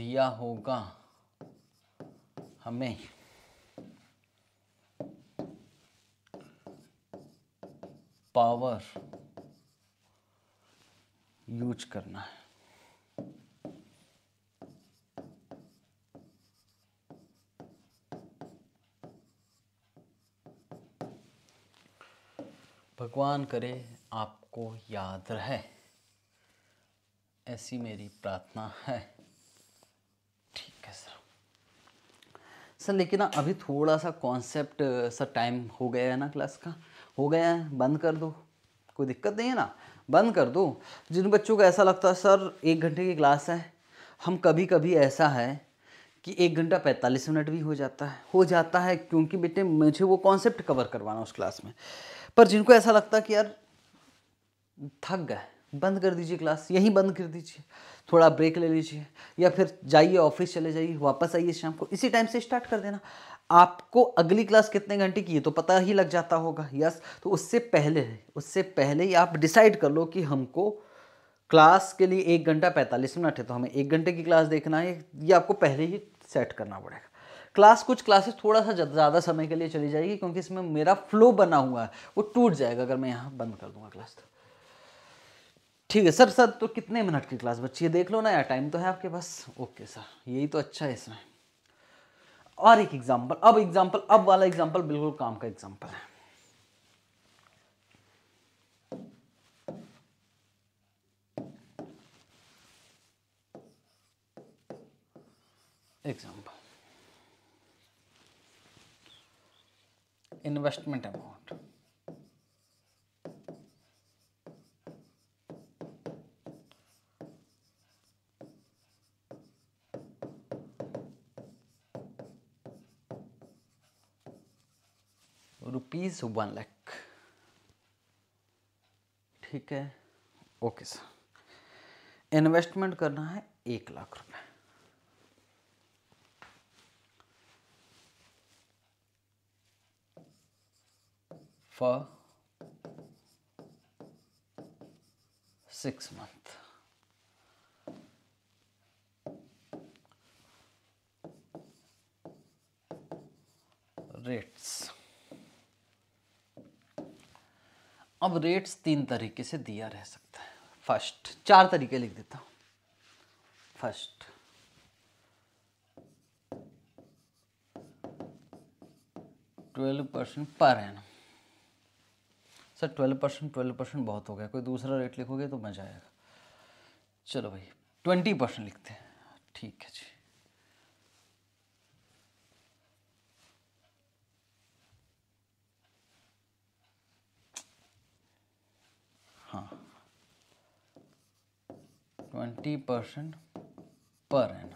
दिया होगा हमें पावर यूज करना है भगवान करे आपको याद रहे ऐसी मेरी प्रार्थना है सर लेकिन ना अभी थोड़ा सा कॉन्सेप्ट सर टाइम हो गया है ना क्लास का हो गया है बंद कर दो कोई दिक्कत नहीं है ना बंद कर दो जिन बच्चों को ऐसा लगता है सर एक घंटे की क्लास है हम कभी कभी ऐसा है कि एक घंटा पैंतालीस मिनट भी हो जाता है हो जाता है क्योंकि बेटे मुझे वो कॉन्सेप्ट कवर करवाना उस क्लास में पर जिनको ऐसा लगता कि यार थक गए बंद कर दीजिए क्लास यहीं बंद कर दीजिए थोड़ा ब्रेक ले लीजिए या फिर जाइए ऑफिस चले जाइए वापस आइए शाम को इसी टाइम से स्टार्ट कर देना आपको अगली क्लास कितने घंटे की है तो पता ही लग जाता होगा यस तो उससे पहले उससे पहले ही आप डिसाइड कर लो कि हमको क्लास के लिए एक घंटा पैंतालीस मिनट है तो हमें एक घंटे की क्लास देखना है ये आपको पहले ही सेट करना पड़ेगा क्लास कुछ क्लासेस थोड़ा सा ज़्यादा समय के लिए चली जाएगी क्योंकि इसमें मेरा फ्लो बना हुआ है वो टूट जाएगा अगर मैं यहाँ बंद कर दूंगा क्लास तो ठीक है सर सर तो कितने मिनट की क्लास बच्ची है देख लो ना यार टाइम तो है आपके पास ओके सर यही तो अच्छा है इसमें और एक एग्जाम्पल अब एग्जाम्पल अब वाला एग्जाम्पल बिल्कुल काम का एग्जाम्पल है example investment amount rupees one lakh ठीक है ओके सर इन्वेस्टमेंट करना है एक लाख रुपए फॉर सिक्स मंथ rates अब रेट्स तीन तरीके से दिया रह सकता है फर्स्ट चार तरीके लिख देता हूँ फर्स्ट ट्वेल्व परसेंट पर है ना sir twelve percent twelve percent बहुत हो गया कोई दूसरा रेट लिखोगे तो मजा आएगा चलो भाई ट्वेंटी परसेंट लिखते हैं ठीक है जी ट्वेंटी परसेंट पर एन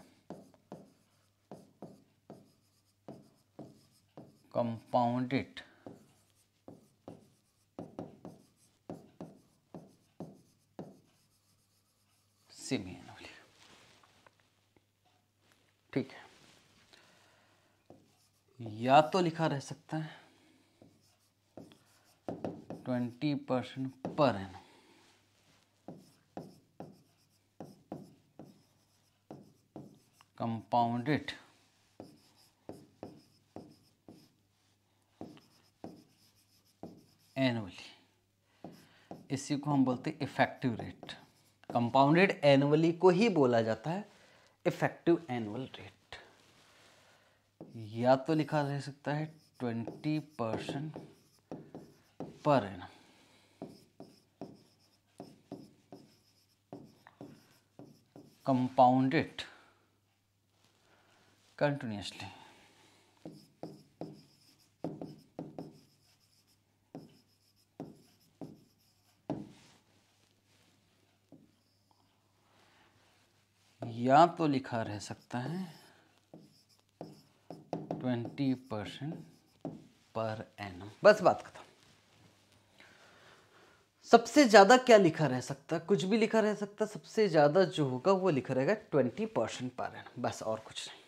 कंपाउंडेड सेमी एनुअली ठीक है या तो लिखा रह सकता है ट्वेंटी परसेंट पर एनुअल compound it. एनुअली इसी को हम बोलते हैं इफेक्टिव रेट कंपाउंडेड एनुअली को ही बोला जाता है इफेक्टिव एनुअल रेट या तो लिखा रह सकता है ट्वेंटी परसेंट पर एनम कंपाउंडेड continuously. या तो लिखा रह सकता है ट्वेंटी परसेंट पर एन बस बात खत्म सबसे ज़्यादा क्या लिखा रह सकता कुछ भी लिखा रह सकता सबसे ज़्यादा जो होगा वो लिखा रहेगा ट्वेंटी परसेंट पर एन बस और कुछ नहीं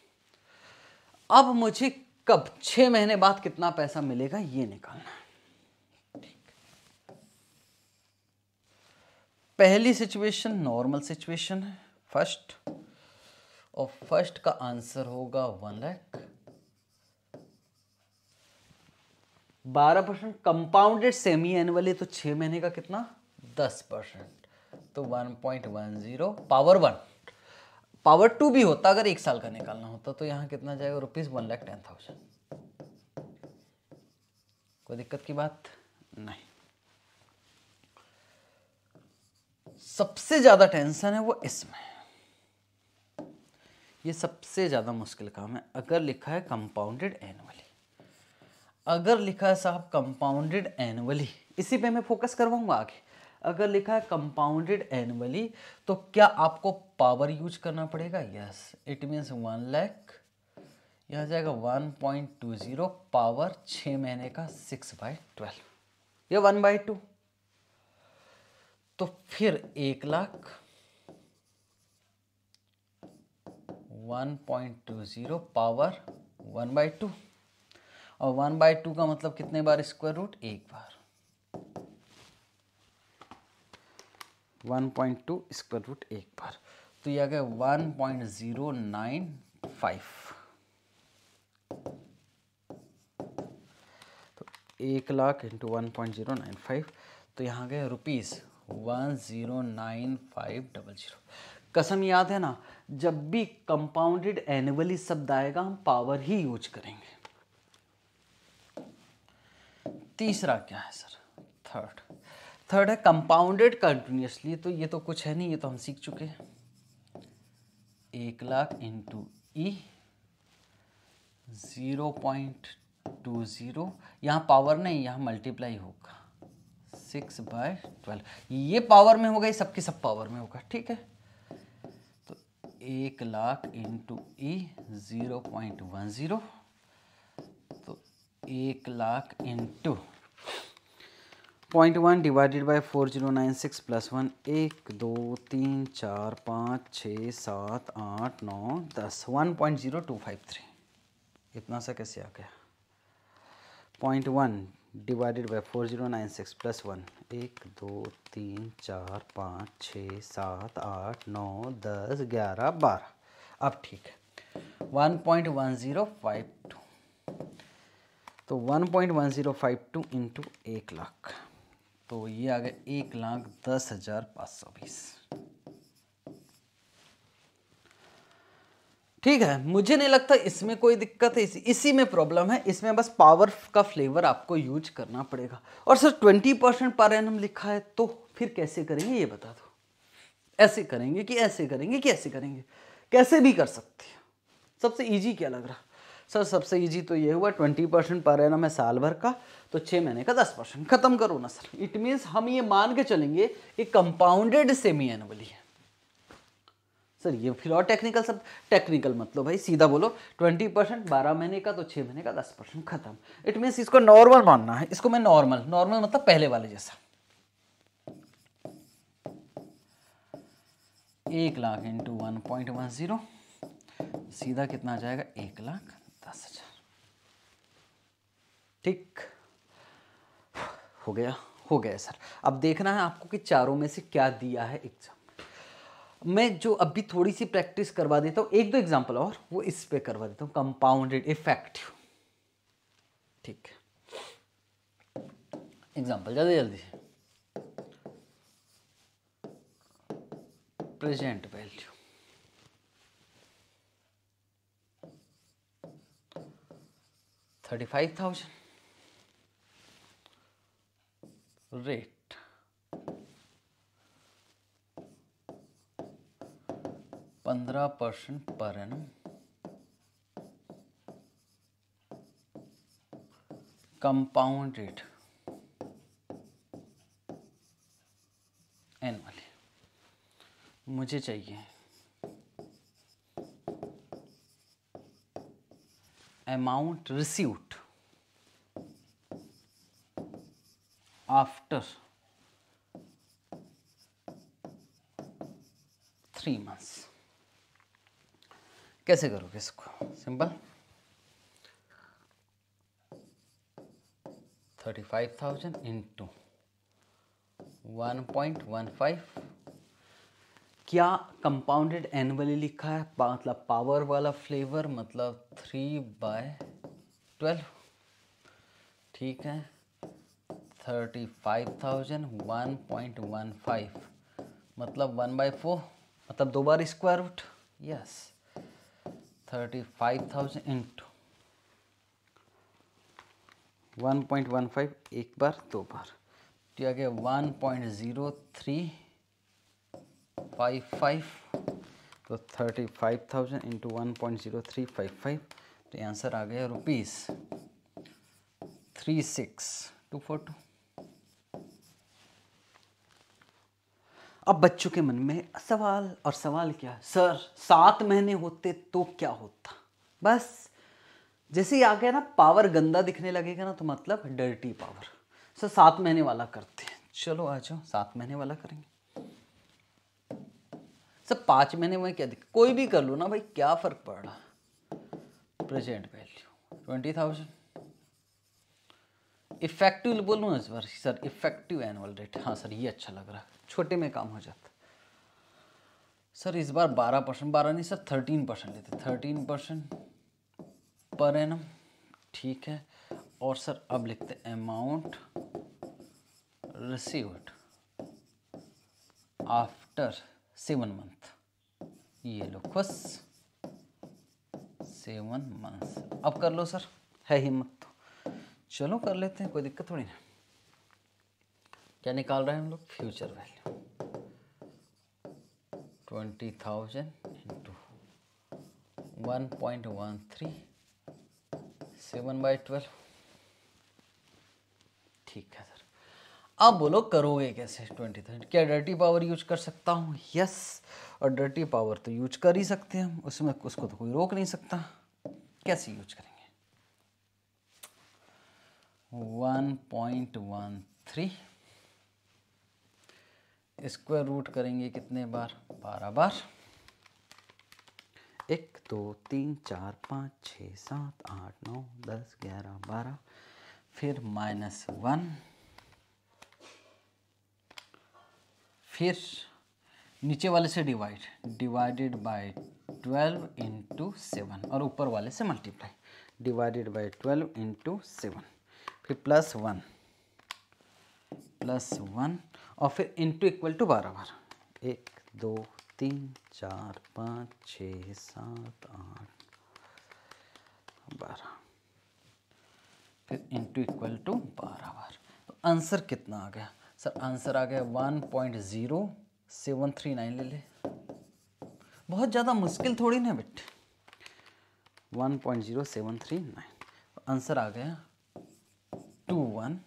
अब मुझे कब छह महीने बाद कितना पैसा मिलेगा ये निकालना है पहली सिचुएशन नॉर्मल सिचुएशन है फर्स्ट और फर्स्ट का आंसर होगा वन लैख बारह परसेंट कंपाउंडेड सेमी एनुअली तो छह महीने का कितना दस परसेंट तो one point one zero power one power two भी होता अगर एक साल का निकालना होता तो यहाँ कितना जाएगा rupees one lakh ten thousand कोई दिक्कत की बात नहीं सबसे ज़्यादा टेंशन है वो इसमें ये सबसे ज़्यादा मुश्किल काम है अगर लिखा है कंपाउंडेड एनुअली अगर लिखा है साहब कंपाउंडेड एनुअली इसी पे मैं फोकस करवाऊंगा आगे अगर लिखा है कंपाउंडेड एनुअली तो क्या आपको पावर यूज करना पड़ेगा yes it means one lakh यह जाएगा one point two zero power छ महीने का सिक्स बाई ट्वेल्व या वन बाई टू तो फिर एक lakh one point two zero power one by two और वन बाई टू का मतलब कितने बार स्क्वायर रूट एक बार one point two square root एक पर तो ये आ गया one point zero nine five तो एक lakh into one point zero nine five तो यहाँ गए rupees one zero nine five double zero कसम याद है ना जब भी कंपाउंडेड एनुअली शब्द आएगा हम पावर ही यूज करेंगे तीसरा क्या है सर थर्ड थर्ड है कंपाउंडेड कंटिन्यूसली तो ये तो कुछ है नहीं ये तो हम सीख चुके हैं एक lakh into e zero point two zero यहाँ पावर नहीं यहाँ मल्टीप्लाई होगा सिक्स बाय ट्वेल्व ये पावर में होगा ये सबके सब पावर में होगा ठीक है तो एक lakh into e zero point one zero तो एक lakh into point one divided by four zero nine six plus one एक दो तीन चार पाँच छः सात आठ नौ दस one point zero two five three इतना सा कैसे आ गया point one divided by four zero nine six plus one एक दो तीन चार पाँच छः सात आठ नौ दस ग्यारह बारह अब ठीक है one point one zero five two तो one point one zero five two into एक लाख तो ये आ गया एक लाख दस हजार पाँच सौ बीस ठीक है मुझे नहीं लगता इसमें कोई दिक्कत है इसी, इसी में प्रॉब्लम है इसमें बस पावर का फ्लेवर आपको यूज करना पड़ेगा और सर ट्वेंटी परसेंट पर एनम लिखा है तो फिर कैसे करेंगे ये बता दो ऐसे करेंगे कि ऐसे करेंगे कि ऐसे करेंगे कैसे भी कर सकते हैं सबसे इजी क्या लग रहा सर सबसे ईजी तो ये हुआ ट्वेंटी परसेंट पर है ना मैं साल भर का तो छः महीने का दस परसेंट खत्म करो ना सर इट मीन्स हम ये मान के चलेंगे कि कंपाउंडेड सेमी एनुअली है सर ये फिर और टेक्निकल सब टेक्निकल मतलब भाई सीधा बोलो ट्वेंटी परसेंट बारह महीने का तो छः महीने का दस परसेंट खत्म इट मीन्स इसको नॉर्मल मानना है इसको मैं नॉर्मल नॉर्मल मतलब पहले वाले जैसा एक lakh into one point one zero सीधा कितना आ जाएगा एक लाख सड़सठ ठीक हो गया हो गया सर अब देखना है आपको कि चारों में से क्या दिया है एग्जाम मैं जो अभी थोड़ी सी प्रैक्टिस करवा देता हूँ एक दो एग्जाम्पल और वो इस पे करवा देता हूँ कंपाउंडेड इफेक्टिव ठीक एग्जाम्पल जल्दी जल्दी present value thirty five thousand rate पंद्रह परसेंट पर एन कंपाउंड रेट एनुअली मुझे चाहिए amount received after 3 months कैसे करोगे इसको simple thirty five thousand into one point one five क्या कंपाउंडेड एनुअली लिखा है मतलब पावर वाला फ्लेवर मतलब थ्री बाय ट्वेल्व ठीक है thirty five thousand one point one five मतलब वन बाई फोर मतलब दो बार square root yes thirty five thousand into one point one five एक बार दो बार तो है one point zero three five five तो thirty five thousand into one point zero three five five तो आंसर आ गया rupees three six two four two अब बच्चों के मन में सवाल और सवाल क्या सर सात महीने होते तो क्या होता बस जैसे ही आ गया ना पावर गंदा दिखने लगेगा ना तो मतलब डर्टी पावर सर सात महीने वाला करते हैं चलो आ जाओ सात महीने वाला करेंगे सर पाँच महीने में क्या दिक्कत कोई भी कर लो ना भाई क्या फ़र्क पड़ रहा present value twenty thousand effective बोलूँ इस बार सर इफेक्टिव एनुअल रेट हाँ सर ये अच्छा लग रहा छोटे में काम हो जाता सर इस बार बारह परसेंट बारह नहीं सर थर्टीन परसेंट लेते थर्टीन परसेंट पर एन ठीक है और सर अब लिखते amount received after seven month ये लो खुश सेवन मंथ अब कर लो सर है हिम्मत तो चलो कर लेते हैं कोई दिक्कत थोड़ी ना क्या निकाल रहे हैं हम लोग future value twenty thousand into one point one three seven by twelve ठीक है आप बोलो करोगे कैसे ट्वेंटी थर्ड क्या डर्टी पावर यूज कर सकता हूँ यस और डर्टी पावर तो यूज कर ही सकते हैं उसमें उसको तो कोई रोक नहीं सकता कैसे यूज करेंगे one point one three square root करेंगे कितने बार बारह बार एक दो तीन चार पाँच छ सात आठ नौ दस ग्यारह बारह फिर माइनस वन फिर नीचे वाले से divide divided by twelve into seven और ऊपर वाले से multiply divided by twelve into seven फिर प्लस वन प्लस वन और फिर इंटू इक्वल टू बारह बारह एक दो तीन चार पाँच छ सात आठ बारह फिर इंटू इक्वल टू बारह बार तो आंसर कितना आ गया सर आंसर आ गया one point zero seven three nine ले ले बहुत ज़्यादा मुश्किल थोड़ी ना बेट one point zero seven three nine answer आ गया two one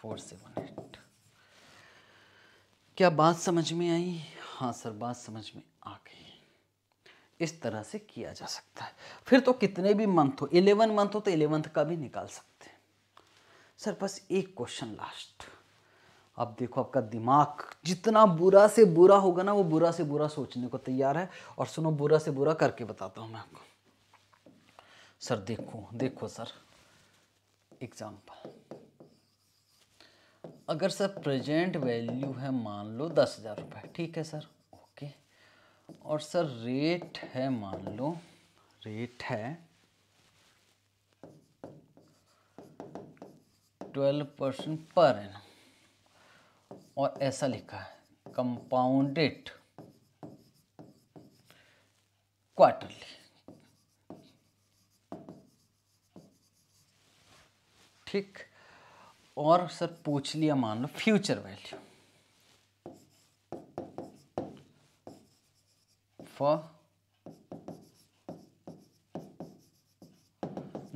four seven eight क्या बात समझ में आई हाँ सर बात समझ में आ गई इस तरह से किया जा सकता है फिर तो कितने भी मंथ हो इलेवन मंथ हो तो इलेवंथ का भी निकाल सकते हैं सर बस एक क्वेश्चन लास्ट अब देखो आपका दिमाग जितना बुरा से बुरा होगा ना वो बुरा से बुरा सोचने को तैयार है और सुनो बुरा से बुरा करके बताता हूँ मैं आपको सर देखो देखो सर एग्जाम्पल अगर सर प्रेजेंट वैल्यू है मान लो दस हज़ार रुपये ठीक है सर ओके और सर रेट है मान लो रेट है ट्वेल्व परसेंट पर एनम और ऐसा लिखा है कंपाउंडेड क्वार्टरली ठीक और सर पूछ लिया मान लो future value for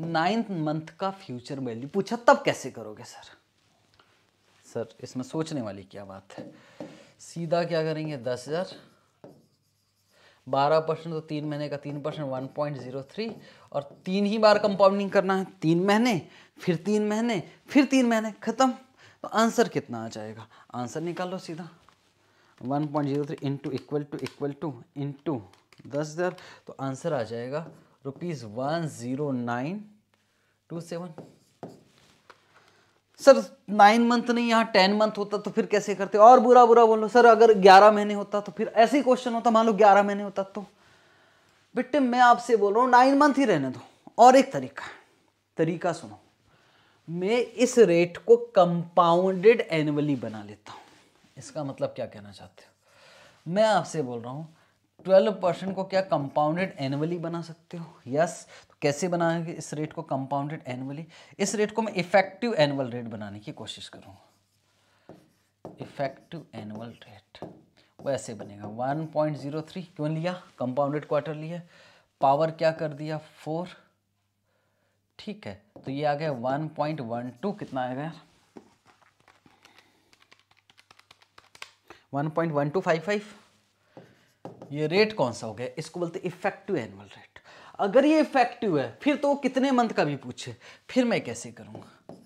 ninth month का फ्यूचर वैल्यू पूछा तब कैसे करोगे सर सर इसमें सोचने वाली क्या बात है सीधा क्या करेंगे दस हज़ार बारह परसेंट तो तीन महीने का तीन percent one point zero three और तीन ही बार कंपाउंडिंग करना है तीन महीने फिर तीन महीने फिर तीन महीने ख़त्म तो आंसर कितना आ जाएगा आंसर निकाल लो सीधा one point zero three into equal to equal to into दस हज़ार तो आंसर आ जाएगा rupees one zero nine two seven sir nine month नहीं यहाँ टेन मंथ होता तो फिर कैसे करते और बुरा बुरा बोलो सर अगर ग्यारह महीने होता तो फिर ऐसे ही क्वेश्चन होता मान लो ग्यारह महीने होता तो बेटे मैं आपसे बोल रहा हूँ नाइन मंथ ही रहने दो और एक तरीका तरीका सुनो मैं इस रेट को कंपाउंडेड एनुअली बना लेता हूँ इसका मतलब क्या कहना चाहते हो मैं आपसे बोल रहा हूँ ट्वेल्व परसेंट को क्या कंपाउंडेड एनुअली बना सकते हो यस कैसे बनाएंगे इस रेट को कंपाउंडेड एनुअली इस रेट को मैं इफेक्टिव एनुअल रेट बनाने की कोशिश करूंगा इफेक्टिव एनुअल रेट वो ऐसे बनेगा 1.03 क्यों लिया कंपाउंडेड क्वार्टर लिया पावर क्या कर दिया फोर ठीक है तो ये आ गया 1.12 कितना आएगा फाइव 1.1255 ये रेट कौन सा हो गया इसको बोलते इफेक्टिव एनुअल रेट अगर ये इफेक्टिव है फिर तो कितने मंथ का भी पूछे फिर मैं कैसे करूँगा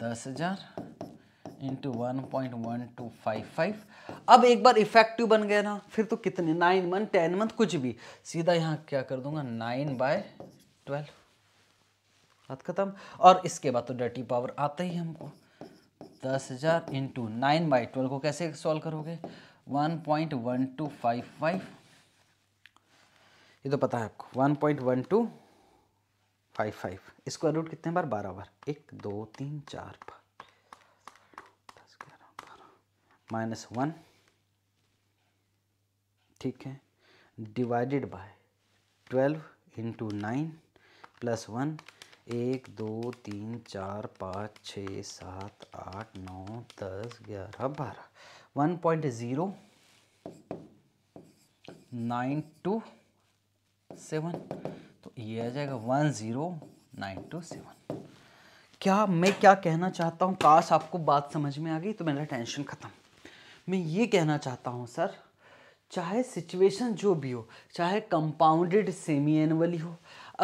दस हजार into one point one two five five अब एक बार इफेक्टिव बन गया ना फिर तो कितने नाइन मंथ टेन मंथ कुछ भी सीधा यहाँ क्या कर दूंगा नाइन बाय ट्वेल्व खत्म और इसके बाद तो डर्टी पावर आता ही हमको दस हज़ार इंटू नाइन बाई ट्वेल्व को कैसे सॉल्व करोगे one point one two five five ये तो पता है आपको one point one two five five square root कितने बार बारह बार एक दो तीन चार माइनस वन ठीक है divided by twelve into nine plus one एक दो तीन चार पाँच छ सात आठ नौ दस ग्यारह बारह one point zero nine two seven तो ये आ जाएगा one zero nine two seven क्या मैं क्या कहना चाहता हूँ काश आपको बात समझ में आ गई तो मेरा टेंशन ख़त्म मैं ये कहना चाहता हूँ सर चाहे सिचुएशन जो भी हो चाहे कंपाउंडेड सेमी एनुअली हो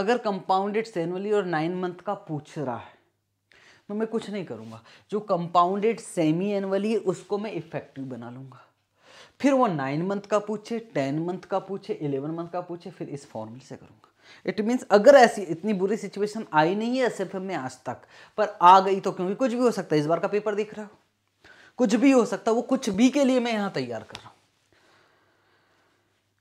अगर कंपाउंडेड एनुअली और नाइन मंथ का पूछ रहा है तो मैं कुछ नहीं करूँगा जो कंपाउंडेड सेमी एनुअली है उसको मैं इफेक्टिव बना लूँगा फिर वो नाइन मंथ का पूछे टेन मंथ का पूछे इलेवन मंथ का पूछे फिर इस फॉर्मूले से करूँगा इट मीन्स अगर ऐसी इतनी बुरी सिचुएशन आई नहीं है एस में आज तक पर आ गई तो क्योंकि कुछ भी हो सकता है इस बार का पेपर दिख रहा हो कुछ भी हो सकता है वो कुछ भी के लिए मैं यहाँ तैयार कर रहा हूँ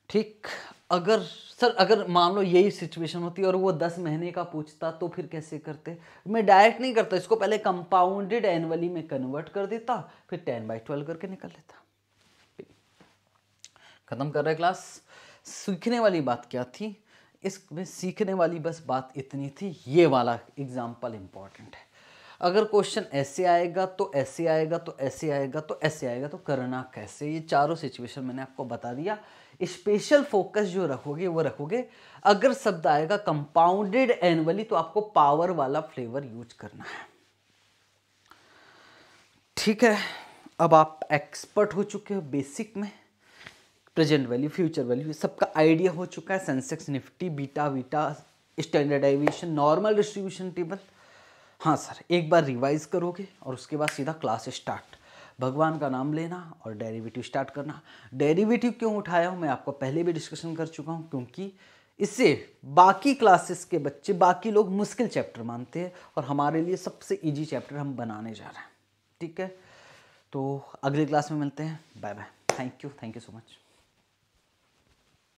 ठीक अगर सर अगर मान लो यही सिचुएशन होती और वो दस महीने का पूछता तो फिर कैसे करते मैं डायरेक्ट नहीं करता इसको पहले कंपाउंडेड एनुअली में कन्वर्ट कर देता फिर टेन बाई ट्वेल्व करके निकल लेता ख़त्म कर रहे क्लास सीखने वाली बात क्या थी इसमें सीखने वाली बस बात इतनी थी ये वाला एग्ज़ाम्पल इम्पॉर्टेंट है अगर क्वेश्चन ऐसे आएगा तो ऐसे आएगा तो ऐसे आएगा तो ऐसे आएगा तो करना कैसे ये चारों सिचुएशन मैंने आपको बता दिया स्पेशल फोकस जो रखोगे वो रखोगे अगर शब्द आएगा कंपाउंडेड एनुअली तो आपको पावर वाला फ्लेवर यूज करना है ठीक है अब आप एक्सपर्ट हो चुके हो बेसिक में प्रेजेंट वैल्यू फ्यूचर वैल्यू सबका आइडिया हो चुका है सेंसेक्स निफ्टी बीटा वीटा स्टैंडर्डाइजेशन नॉर्मल डिस्ट्रीब्यूशन टेबल हाँ सर एक बार रिवाइज करोगे और उसके बाद सीधा क्लास स्टार्ट भगवान का नाम लेना और डेरिवेटिव स्टार्ट करना डेरिवेटिव क्यों उठाया हूँ मैं आपको पहले भी डिस्कशन कर चुका हूँ क्योंकि इससे बाकी क्लासेस के बच्चे बाकी लोग मुश्किल चैप्टर मानते हैं और हमारे लिए सबसे इजी चैप्टर हम बनाने जा रहे हैं ठीक है तो अगली क्लास में मिलते हैं bye bye thank you thank you so much